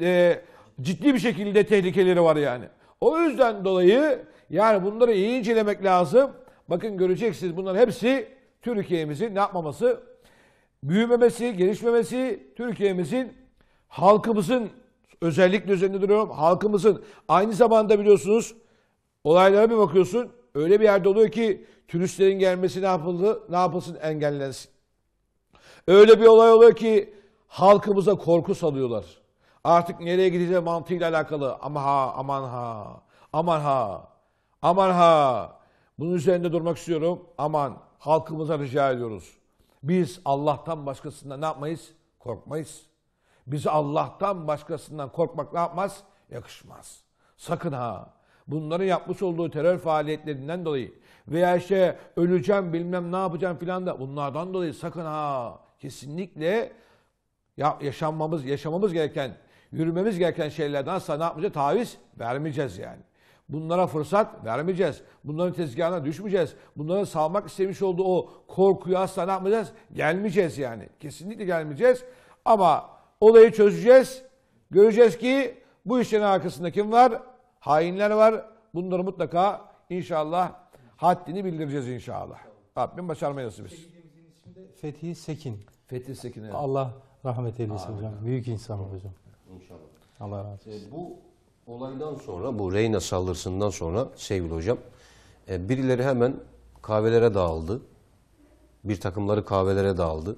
e, ciddi bir şekilde tehlikeleri var yani. O yüzden dolayı yani bunları iyi incelemek lazım. Bakın göreceksiniz bunların hepsi Türkiye'mizin ne yapmaması? Büyümemesi, gelişmemesi, Türkiye'mizin, halkımızın özellikle üzerinde duruyorum. Halkımızın aynı zamanda biliyorsunuz olaylara bir bakıyorsun. Öyle bir yerde oluyor ki turistlerin gelmesi ne yapıldı? Ne yapılsın engellensin. Öyle bir olay oluyor ki halkımıza korku salıyorlar. Artık nereye gideceği mantığıyla alakalı. Ama ha, aman ha, aman ha, aman ha. Bunun üzerinde durmak istiyorum. Aman halkımıza rica ediyoruz. Biz Allah'tan başkasından ne yapmayız? Korkmayız. biz Allah'tan başkasından korkmak ne yapmaz? Yakışmaz. Sakın ha. Bunların yapmış olduğu terör faaliyetlerinden dolayı veya işte öleceğim bilmem ne yapacağım filan da bunlardan dolayı sakın ha. Kesinlikle ya yaşanmamız yaşamamız gereken yürümemiz gereken şeylerden sonra ne yapmayacağız? Taviz vermeyeceğiz yani. Bunlara fırsat vermeyeceğiz. Bunların tezgahına düşmeyeceğiz. Bunların salmak istemiş olduğu o korkuyu asla ne yapmayacağız? Gelmeyeceğiz yani. Kesinlikle gelmeyeceğiz. Ama olayı çözeceğiz. Göreceğiz ki bu işin arkasında kim var? Hainler var. Bunları mutlaka inşallah haddini bildireceğiz inşallah. Rabbim başarmayı nasip etsin. Fethi Sekin. Fethi Sekin evet. Allah rahmet eylesin Amin. hocam. Büyük insan hocam. Allah razı e, olsun. bu olaydan sonra, bu Reyna saldırısından sonra sevgili hocam, e, birileri hemen kahvelere dağıldı. Bir takımları kahvelere dağıldı.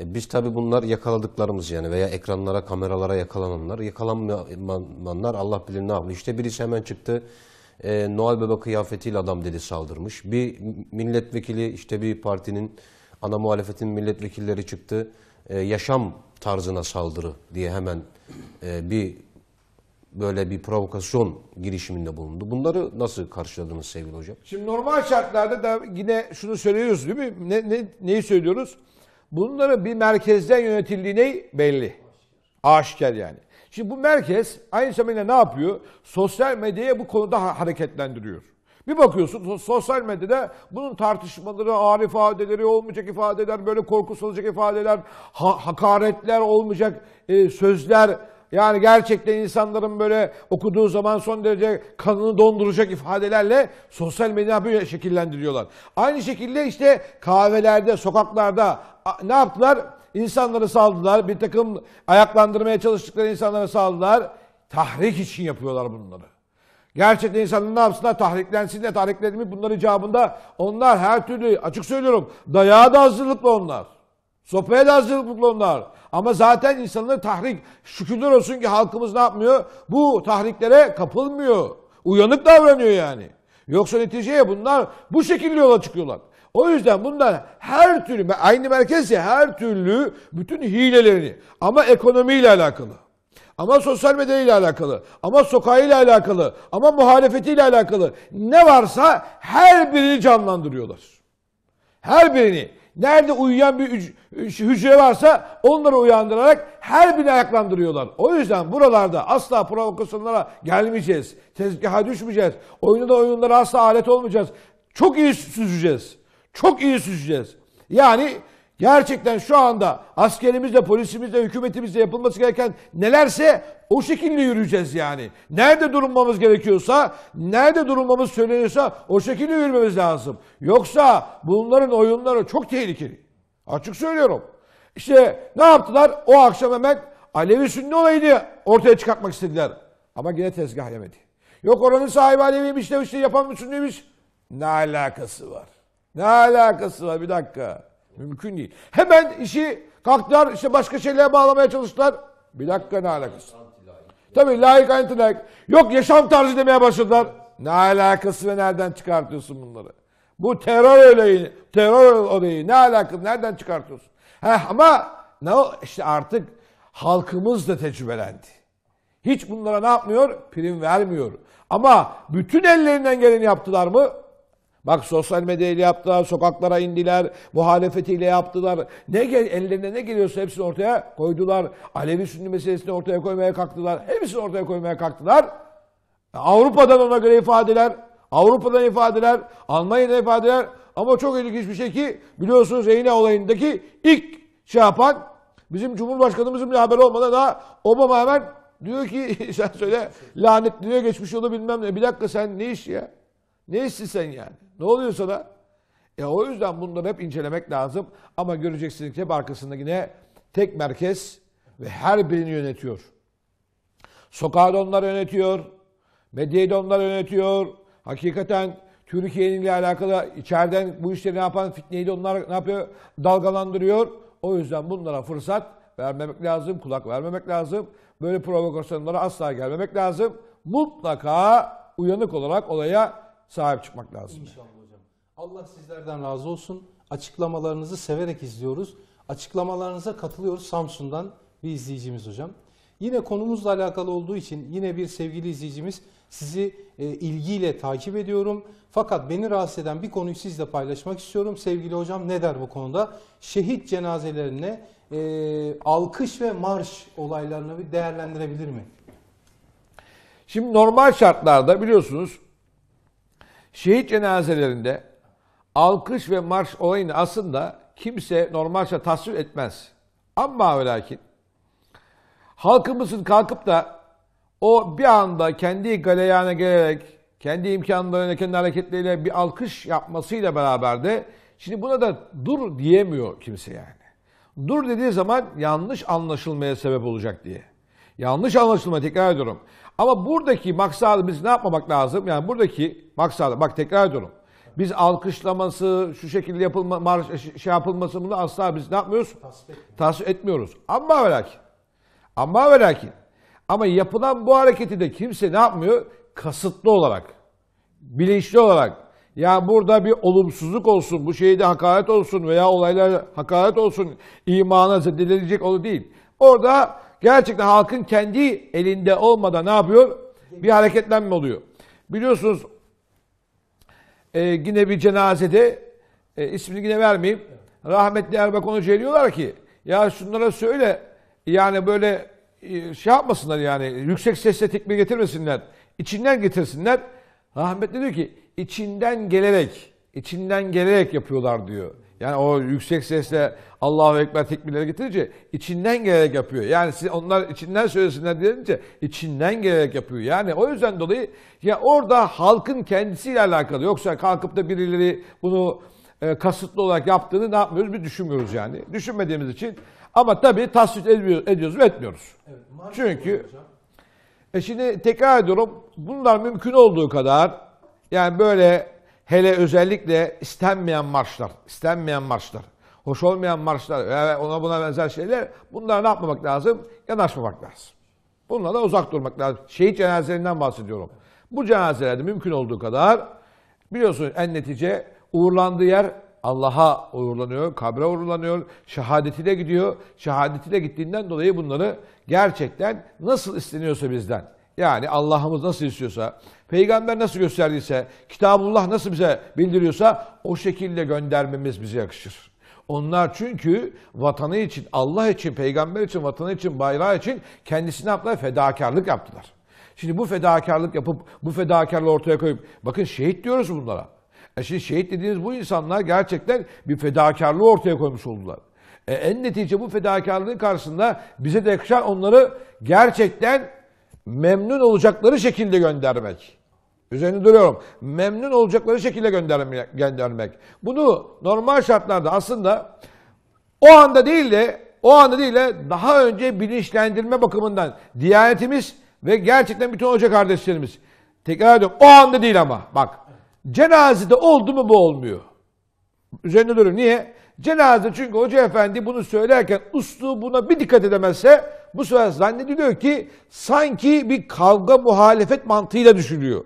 E, biz tabi bunlar yakaladıklarımız yani veya ekranlara, kameralara yakalananlar. Yakalanmayanlar Allah bilir ne yaptı. İşte birisi hemen çıktı. E, Noel Baba kıyafetiyle adam dedi saldırmış. Bir milletvekili işte bir partinin ana muhalefetin milletvekilleri çıktı. yaşam tarzına saldırı diye hemen e, bir böyle bir provokasyon girişiminde bulundu. Bunları nasıl karşıladınız sevgili hocam? Şimdi normal şartlarda da yine şunu söylüyoruz değil mi? Ne, ne, neyi söylüyoruz? Bunların bir merkezden yönetildiği ne belli. Aşikar yani. Şimdi bu merkez aynı zamanda ne yapıyor? Sosyal medyaya bu konuda hareketlendiriyor. Bir bakıyorsun sosyal medyada bunun tartışmaları, ağır ifadeleri, olmayacak ifadeler, böyle korku salacak ifadeler, ha hakaretler olmayacak e, sözler. Yani gerçekten insanların böyle okuduğu zaman son derece kanını donduracak ifadelerle sosyal medya böyle şekillendiriyorlar. Aynı şekilde işte kahvelerde, sokaklarda ne yaptılar? İnsanları saldılar, bir takım ayaklandırmaya çalıştıkları insanları saldılar. Tahrik için yapıyorlar bunları. Gerçekten insanın ne yapsınlar? Tahriklensinler, tahriklenmeyin. Bunların cevabında onlar her türlü, açık söylüyorum, dayağa da hazırlıklı onlar. Sopaya da hazırlıklı onlar. Ama zaten insanları tahrik, şükürler olsun ki halkımız ne yapmıyor? Bu tahriklere kapılmıyor. Uyanık davranıyor yani. Yoksa neticeye bunlar bu şekilde yola çıkıyorlar. O yüzden bunlar her türlü, aynı merkez ya her türlü bütün hilelerini ama ekonomiyle alakalı ama sosyal medya ile alakalı, ama ile alakalı, ama ile alakalı ne varsa her birini canlandırıyorlar. Her birini. Nerede uyuyan bir hücre varsa onları uyandırarak her birini ayaklandırıyorlar. O yüzden buralarda asla provokasyonlara gelmeyeceğiz. Tezgaha düşmeyeceğiz. Oyunda oyunlara asla alet olmayacağız. Çok iyi süzeceğiz. Çok iyi süzeceğiz. Yani Gerçekten şu anda askerimizle, polisimizle, hükümetimizle yapılması gereken nelerse o şekilde yürüyeceğiz yani. Nerede durulmamız gerekiyorsa, nerede durulmamız söyleniyorsa o şekilde yürümemiz lazım. Yoksa bunların oyunları çok tehlikeli. Açık söylüyorum. İşte ne yaptılar? O akşam hemen Alevi Sünni olayını ortaya çıkartmak istediler. Ama yine tezgah yemedi. Yok oranın sahibi Aleviymiş de işte yapan Sünniymiş. Ne alakası var? Ne alakası var? Bir dakika. Mümkün değil. Hemen işi kalktılar işte başka şeylere bağlamaya çalıştılar. Bir dakika ne alakası? Tabii layık antilayık. Yok yaşam tarzı demeye başladılar. Ne alakası ve nereden çıkartıyorsun bunları? Bu terör olayı, terör olayı ne alakası, nereden çıkartıyorsun? Heh, ama ne o? işte artık halkımız da tecrübelendi. Hiç bunlara ne yapmıyor? Prim vermiyor. Ama bütün ellerinden geleni yaptılar mı? Bak sosyal medyayla yaptılar, sokaklara indiler, muhalefetiyle yaptılar. Ne gel, ellerine ne geliyorsa hepsini ortaya koydular. Alevi Sünni meselesini ortaya koymaya kalktılar. Hepsini ortaya koymaya kalktılar. E, Avrupa'dan ona göre ifadeler, Avrupa'dan ifadeler, Almanya'dan ifadeler. Ama çok ilginç bir şey ki biliyorsunuz Reyna olayındaki ilk şey yapan bizim Cumhurbaşkanımızın bile haberi olmadan daha Obama hemen diyor ki (laughs) sen söyle lanet geçmiş yolu bilmem ne. Bir dakika sen ne iş ya? Ne işsin sen yani? Ne oluyor sana? E o yüzden bunları hep incelemek lazım. Ama göreceksiniz ki hep arkasında yine tek merkez ve her birini yönetiyor. Sokağı da onlar yönetiyor. Medyayı da onlar yönetiyor. Hakikaten Türkiye'nin ile alakalı içeriden bu işleri ne yapan fitneyi de onlar ne yapıyor? Dalgalandırıyor. O yüzden bunlara fırsat vermemek lazım, kulak vermemek lazım. Böyle provokasyonlara asla gelmemek lazım. Mutlaka uyanık olarak olaya sahip çıkmak lazım. İnşallah hocam. Allah sizlerden razı olsun. Açıklamalarınızı severek izliyoruz. Açıklamalarınıza katılıyoruz Samsun'dan bir izleyicimiz hocam. Yine konumuzla alakalı olduğu için yine bir sevgili izleyicimiz sizi e, ilgiyle takip ediyorum. Fakat beni rahatsız eden bir konuyu sizle paylaşmak istiyorum. Sevgili hocam ne der bu konuda? Şehit cenazelerine e, alkış ve marş olaylarını bir değerlendirebilir mi? Şimdi normal şartlarda biliyorsunuz Şehit cenazelerinde alkış ve marş olayını aslında kimse normalce tasvir etmez. Ama ve lakin halkımızın kalkıp da o bir anda kendi galeyana gelerek, kendi imkanlarıyla, kendi hareketleriyle bir alkış yapmasıyla beraber de şimdi buna da dur diyemiyor kimse yani. Dur dediği zaman yanlış anlaşılmaya sebep olacak diye. Yanlış anlaşılma tekrar ediyorum. Ama buradaki maksadımız ne yapmamak lazım? Yani buradaki maksadı, bak tekrar ediyorum. Biz alkışlaması, şu şekilde yapılma, marş, şey, şey yapılması bunu asla biz ne yapmıyoruz? Tasvip etmiyoruz. Ama ve lakin. Ama ve lakin. Ama yapılan bu hareketi de kimse ne yapmıyor? Kasıtlı olarak, bilinçli olarak. Ya burada bir olumsuzluk olsun, bu şeyde hakaret olsun veya olaylar hakaret olsun, imana zedelenecek olu değil. Orada Gerçekten halkın kendi elinde olmadan ne yapıyor? Bir hareketlenme oluyor. Biliyorsunuz e, yine bir cenazede e, ismini yine vermeyeyim. Rahmetli Erbakan Hoca'ya diyorlar ki ya şunlara söyle yani böyle e, şey yapmasınlar yani yüksek sesle tekbir getirmesinler. İçinden getirsinler. Rahmetli diyor ki içinden gelerek içinden gelerek yapıyorlar diyor. Yani o yüksek sesle Allahu Ekber tekbirleri getirince içinden gelerek yapıyor. Yani siz onlar içinden söylesinler deyince içinden gelerek yapıyor. Yani o yüzden dolayı ya orada halkın kendisiyle alakalı. Yoksa kalkıp da birileri bunu e, kasıtlı olarak yaptığını ne yapmıyoruz? Bir düşünmüyoruz yani. Düşünmediğimiz için ama tabii tasvip ediyoruz, ediyoruz ve etmiyoruz. Evet, Çünkü e şimdi tekrar ediyorum bunlar mümkün olduğu kadar yani böyle Hele özellikle istenmeyen marşlar, istenmeyen marşlar, hoş olmayan marşlar ve ona buna benzer şeyler bunlara ne yapmamak lazım? Yanaşmamak lazım. Bunlara da uzak durmak lazım. Şehit cenazelerinden bahsediyorum. Bu cenazelerde mümkün olduğu kadar biliyorsun en netice uğurlandığı yer Allah'a uğurlanıyor, kabre uğurlanıyor, şehadeti de gidiyor. Şehadeti de gittiğinden dolayı bunları gerçekten nasıl isteniyorsa bizden, yani Allah'ımız nasıl istiyorsa, Peygamber nasıl gösterdiyse, Kitabullah nasıl bize bildiriyorsa o şekilde göndermemiz bize yakışır. Onlar çünkü vatanı için, Allah için, peygamber için, vatanı için, bayrağı için kendisine yaptılar, fedakarlık yaptılar. Şimdi bu fedakarlık yapıp, bu fedakarlığı ortaya koyup, bakın şehit diyoruz bunlara. E şimdi şehit dediğiniz bu insanlar gerçekten bir fedakarlığı ortaya koymuş oldular. E en netice bu fedakarlığın karşısında bize de yakışan onları gerçekten memnun olacakları şekilde göndermek. Üzerinde duruyorum. Memnun olacakları şekilde göndermek, göndermek. Bunu normal şartlarda aslında o anda değil de o anda değil de daha önce bilinçlendirme bakımından Diyanetimiz ve gerçekten bütün hoca kardeşlerimiz tekrar ediyorum o anda değil ama bak cenazede oldu mu bu olmuyor. Üzerinde duruyorum. Niye? Cenaze çünkü hoca efendi bunu söylerken uslu buna bir dikkat edemezse bu sefer zannediliyor ki sanki bir kavga muhalefet mantığıyla düşünüyor.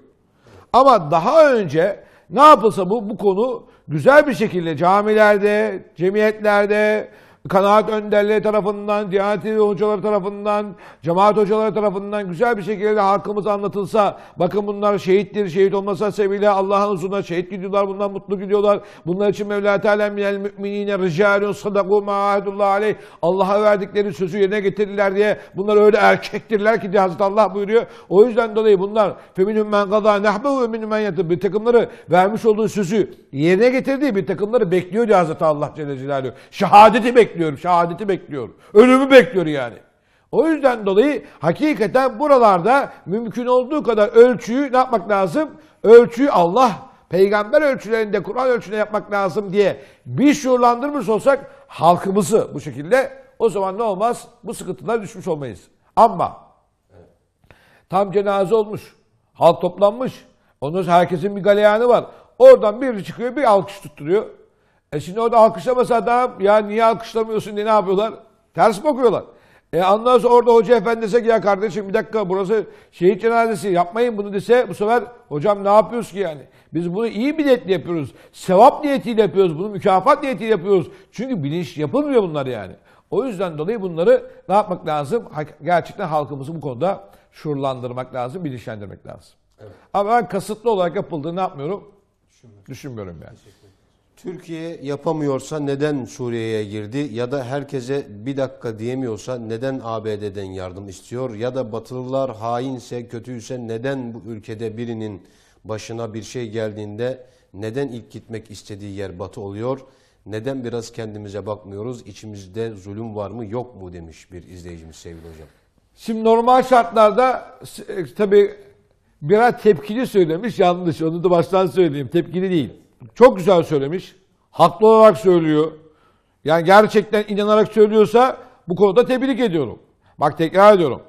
Ama daha önce ne yapılsa bu, bu konu güzel bir şekilde camilerde, cemiyetlerde, kanaat önderleri tarafından, Diyanet hocaları tarafından, cemaat hocaları tarafından güzel bir şekilde halkımıza anlatılsa, bakın bunlar şehittir, şehit olmasa sebebiyle Allah'ın huzuruna şehit gidiyorlar, bundan mutlu gidiyorlar. Bunlar için Mevla Teala minel müminine ricalun sadaku ma'ahedullah aleyh. Allah'a verdikleri sözü yerine getirdiler diye bunlar öyle erkektirler ki diye Hazreti Allah buyuruyor. O yüzden dolayı bunlar feminhum men gaza nahbehu ve minhum men yatıb. Bir takımları vermiş olduğu sözü yerine getirdiği bir takımları bekliyor diye Hazreti Allah Celle Celaluhu. Şehadeti bekliyor bekliyor, şehadeti bekliyor. Ölümü bekliyor yani. O yüzden dolayı hakikaten buralarda mümkün olduğu kadar ölçüyü ne yapmak lazım? Ölçüyü Allah peygamber ölçülerinde, Kur'an ölçülerinde yapmak lazım diye bir şuurlandırmış olsak halkımızı bu şekilde o zaman ne olmaz? Bu sıkıntılar düşmüş olmayız. Ama tam cenaze olmuş. Halk toplanmış. Onun herkesin bir galeyanı var. Oradan biri çıkıyor bir alkış tutturuyor. E şimdi orada alkışlamasa adam ya niye alkışlamıyorsun diye ne yapıyorlar? Ters bakıyorlar. E ondan orada hoca efendi dese ki ya kardeşim bir dakika burası şehit cenazesi yapmayın bunu dese bu sefer hocam ne yapıyoruz ki yani? Biz bunu iyi bir niyetle yapıyoruz. Sevap niyetiyle yapıyoruz. Bunu mükafat niyetiyle yapıyoruz. Çünkü bilinç yapılmıyor bunlar yani. O yüzden dolayı bunları ne yapmak lazım? Gerçekten halkımızı bu konuda şuurlandırmak lazım, bilinçlendirmek lazım. Evet. Ama ben kasıtlı olarak yapıldığını ne yapmıyorum? Düşünmüyorum, Düşünmüyorum yani. Türkiye yapamıyorsa neden Suriye'ye girdi ya da herkese bir dakika diyemiyorsa neden ABD'den yardım istiyor ya da Batılılar hainse kötüyse neden bu ülkede birinin başına bir şey geldiğinde neden ilk gitmek istediği yer Batı oluyor? Neden biraz kendimize bakmıyoruz? İçimizde zulüm var mı yok mu demiş bir izleyicimiz sevgili hocam. Şimdi normal şartlarda e, tabii biraz tepkili söylemiş yanlış onu da baştan söyleyeyim tepkili değil. Çok güzel söylemiş. Haklı olarak söylüyor. Yani gerçekten inanarak söylüyorsa bu konuda tebrik ediyorum. Bak tekrar ediyorum.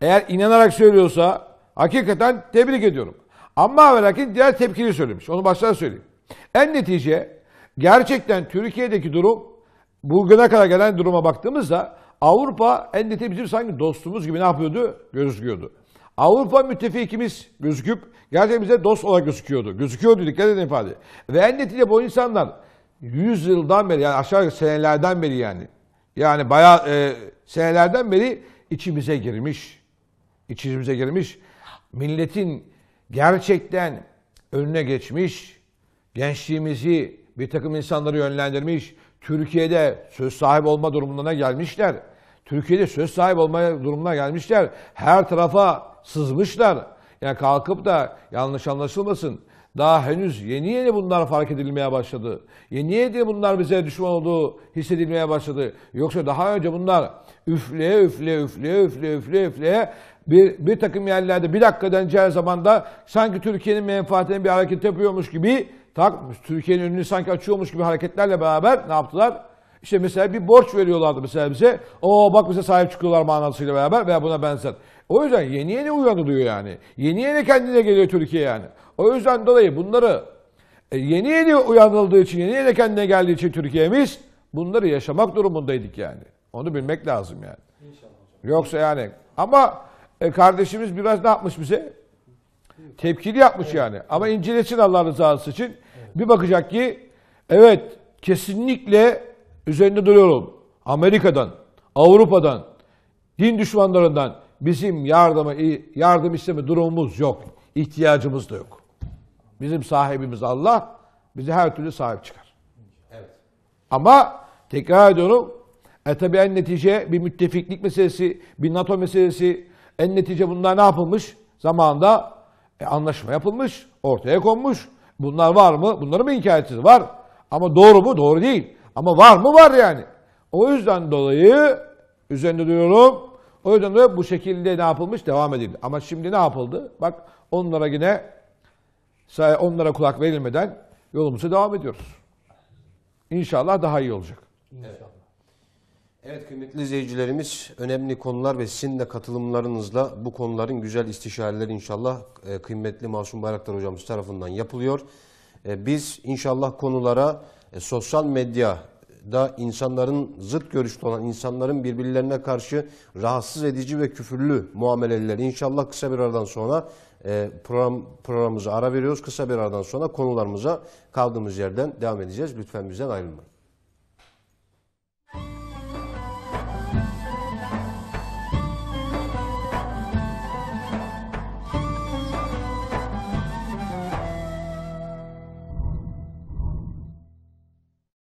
Eğer inanarak söylüyorsa hakikaten tebrik ediyorum. Ama ve lakin diğer tepkili söylemiş. Onu baştan söyleyeyim. En netice gerçekten Türkiye'deki durum bugüne kadar gelen duruma baktığımızda Avrupa en netice bizim sanki dostumuz gibi ne yapıyordu? Gözüküyordu. Avrupa müttefikimiz gözüküp gerçekten bize dost olarak gözüküyordu. Gözüküyordu dikkat edin ifade. Ve en netice bu insanlar 100 yıldan beri yani aşağı senelerden beri yani yani bayağı e, senelerden beri içimize girmiş. İçimize girmiş. Milletin gerçekten önüne geçmiş. Gençliğimizi bir takım insanları yönlendirmiş. Türkiye'de söz sahibi olma durumuna gelmişler. Türkiye'de söz sahibi olma durumuna gelmişler. Her tarafa sızmışlar. Yani kalkıp da yanlış anlaşılmasın. Daha henüz yeni yeni bunlar fark edilmeye başladı. Yeni yeni bunlar bize düşman olduğu hissedilmeye başladı. Yoksa daha önce bunlar üfleye üfleye üfleye üfleye üfleye üfleye bir, bir takım yerlerde bir dakika deneceği zamanda sanki Türkiye'nin menfaatine bir hareket yapıyormuş gibi tak Türkiye'nin önünü sanki açıyormuş gibi hareketlerle beraber ne yaptılar? İşte mesela bir borç veriyorlardı mesela bize. O bak bize sahip çıkıyorlar manasıyla beraber veya buna benzer. O yüzden yeni yeni uyanılıyor yani. Yeni yeni kendine geliyor Türkiye yani. O yüzden dolayı bunları e, yeni yeni uyanıldığı için, yeni yeni kendine geldiği için Türkiye'miz bunları yaşamak durumundaydık yani. Onu bilmek lazım yani. İnşallah. Yoksa yani ama e, kardeşimiz biraz ne yapmış bize? Tepkili yapmış evet. yani. Ama incelesin Allah rızası için. Evet. Bir bakacak ki evet kesinlikle üzerinde duruyorum. Amerika'dan, Avrupa'dan, din düşmanlarından, bizim yardıma yardım isteme durumumuz yok. İhtiyacımız da yok. Bizim sahibimiz Allah. Bizi her türlü sahip çıkar. Evet. Ama tekrar ediyorum. E tabi en netice bir müttefiklik meselesi, bir NATO meselesi. En netice bunlar ne yapılmış? Zamanında e, anlaşma yapılmış, ortaya konmuş. Bunlar var mı? Bunların mı inkar hikayesi var? Ama doğru mu? Doğru değil. Ama var mı? Var yani. O yüzden dolayı üzerinde diyorum o yüzden de bu şekilde ne yapılmış? Devam edildi. Ama şimdi ne yapıldı? Bak onlara yine onlara kulak verilmeden yolumuza devam ediyoruz. İnşallah daha iyi olacak. İnşallah. Evet. Evet kıymetli izleyicilerimiz önemli konular ve sizin de katılımlarınızla bu konuların güzel istişareleri inşallah e, kıymetli Masum Bayraktar hocamız tarafından yapılıyor. E, biz inşallah konulara e, sosyal medya da insanların zıt görüşlü olan insanların birbirlerine karşı rahatsız edici ve küfürlü muameleleri inşallah kısa bir aradan sonra e, program programımızı ara veriyoruz. Kısa bir aradan sonra konularımıza kaldığımız yerden devam edeceğiz. Lütfen bizden ayrılmayın.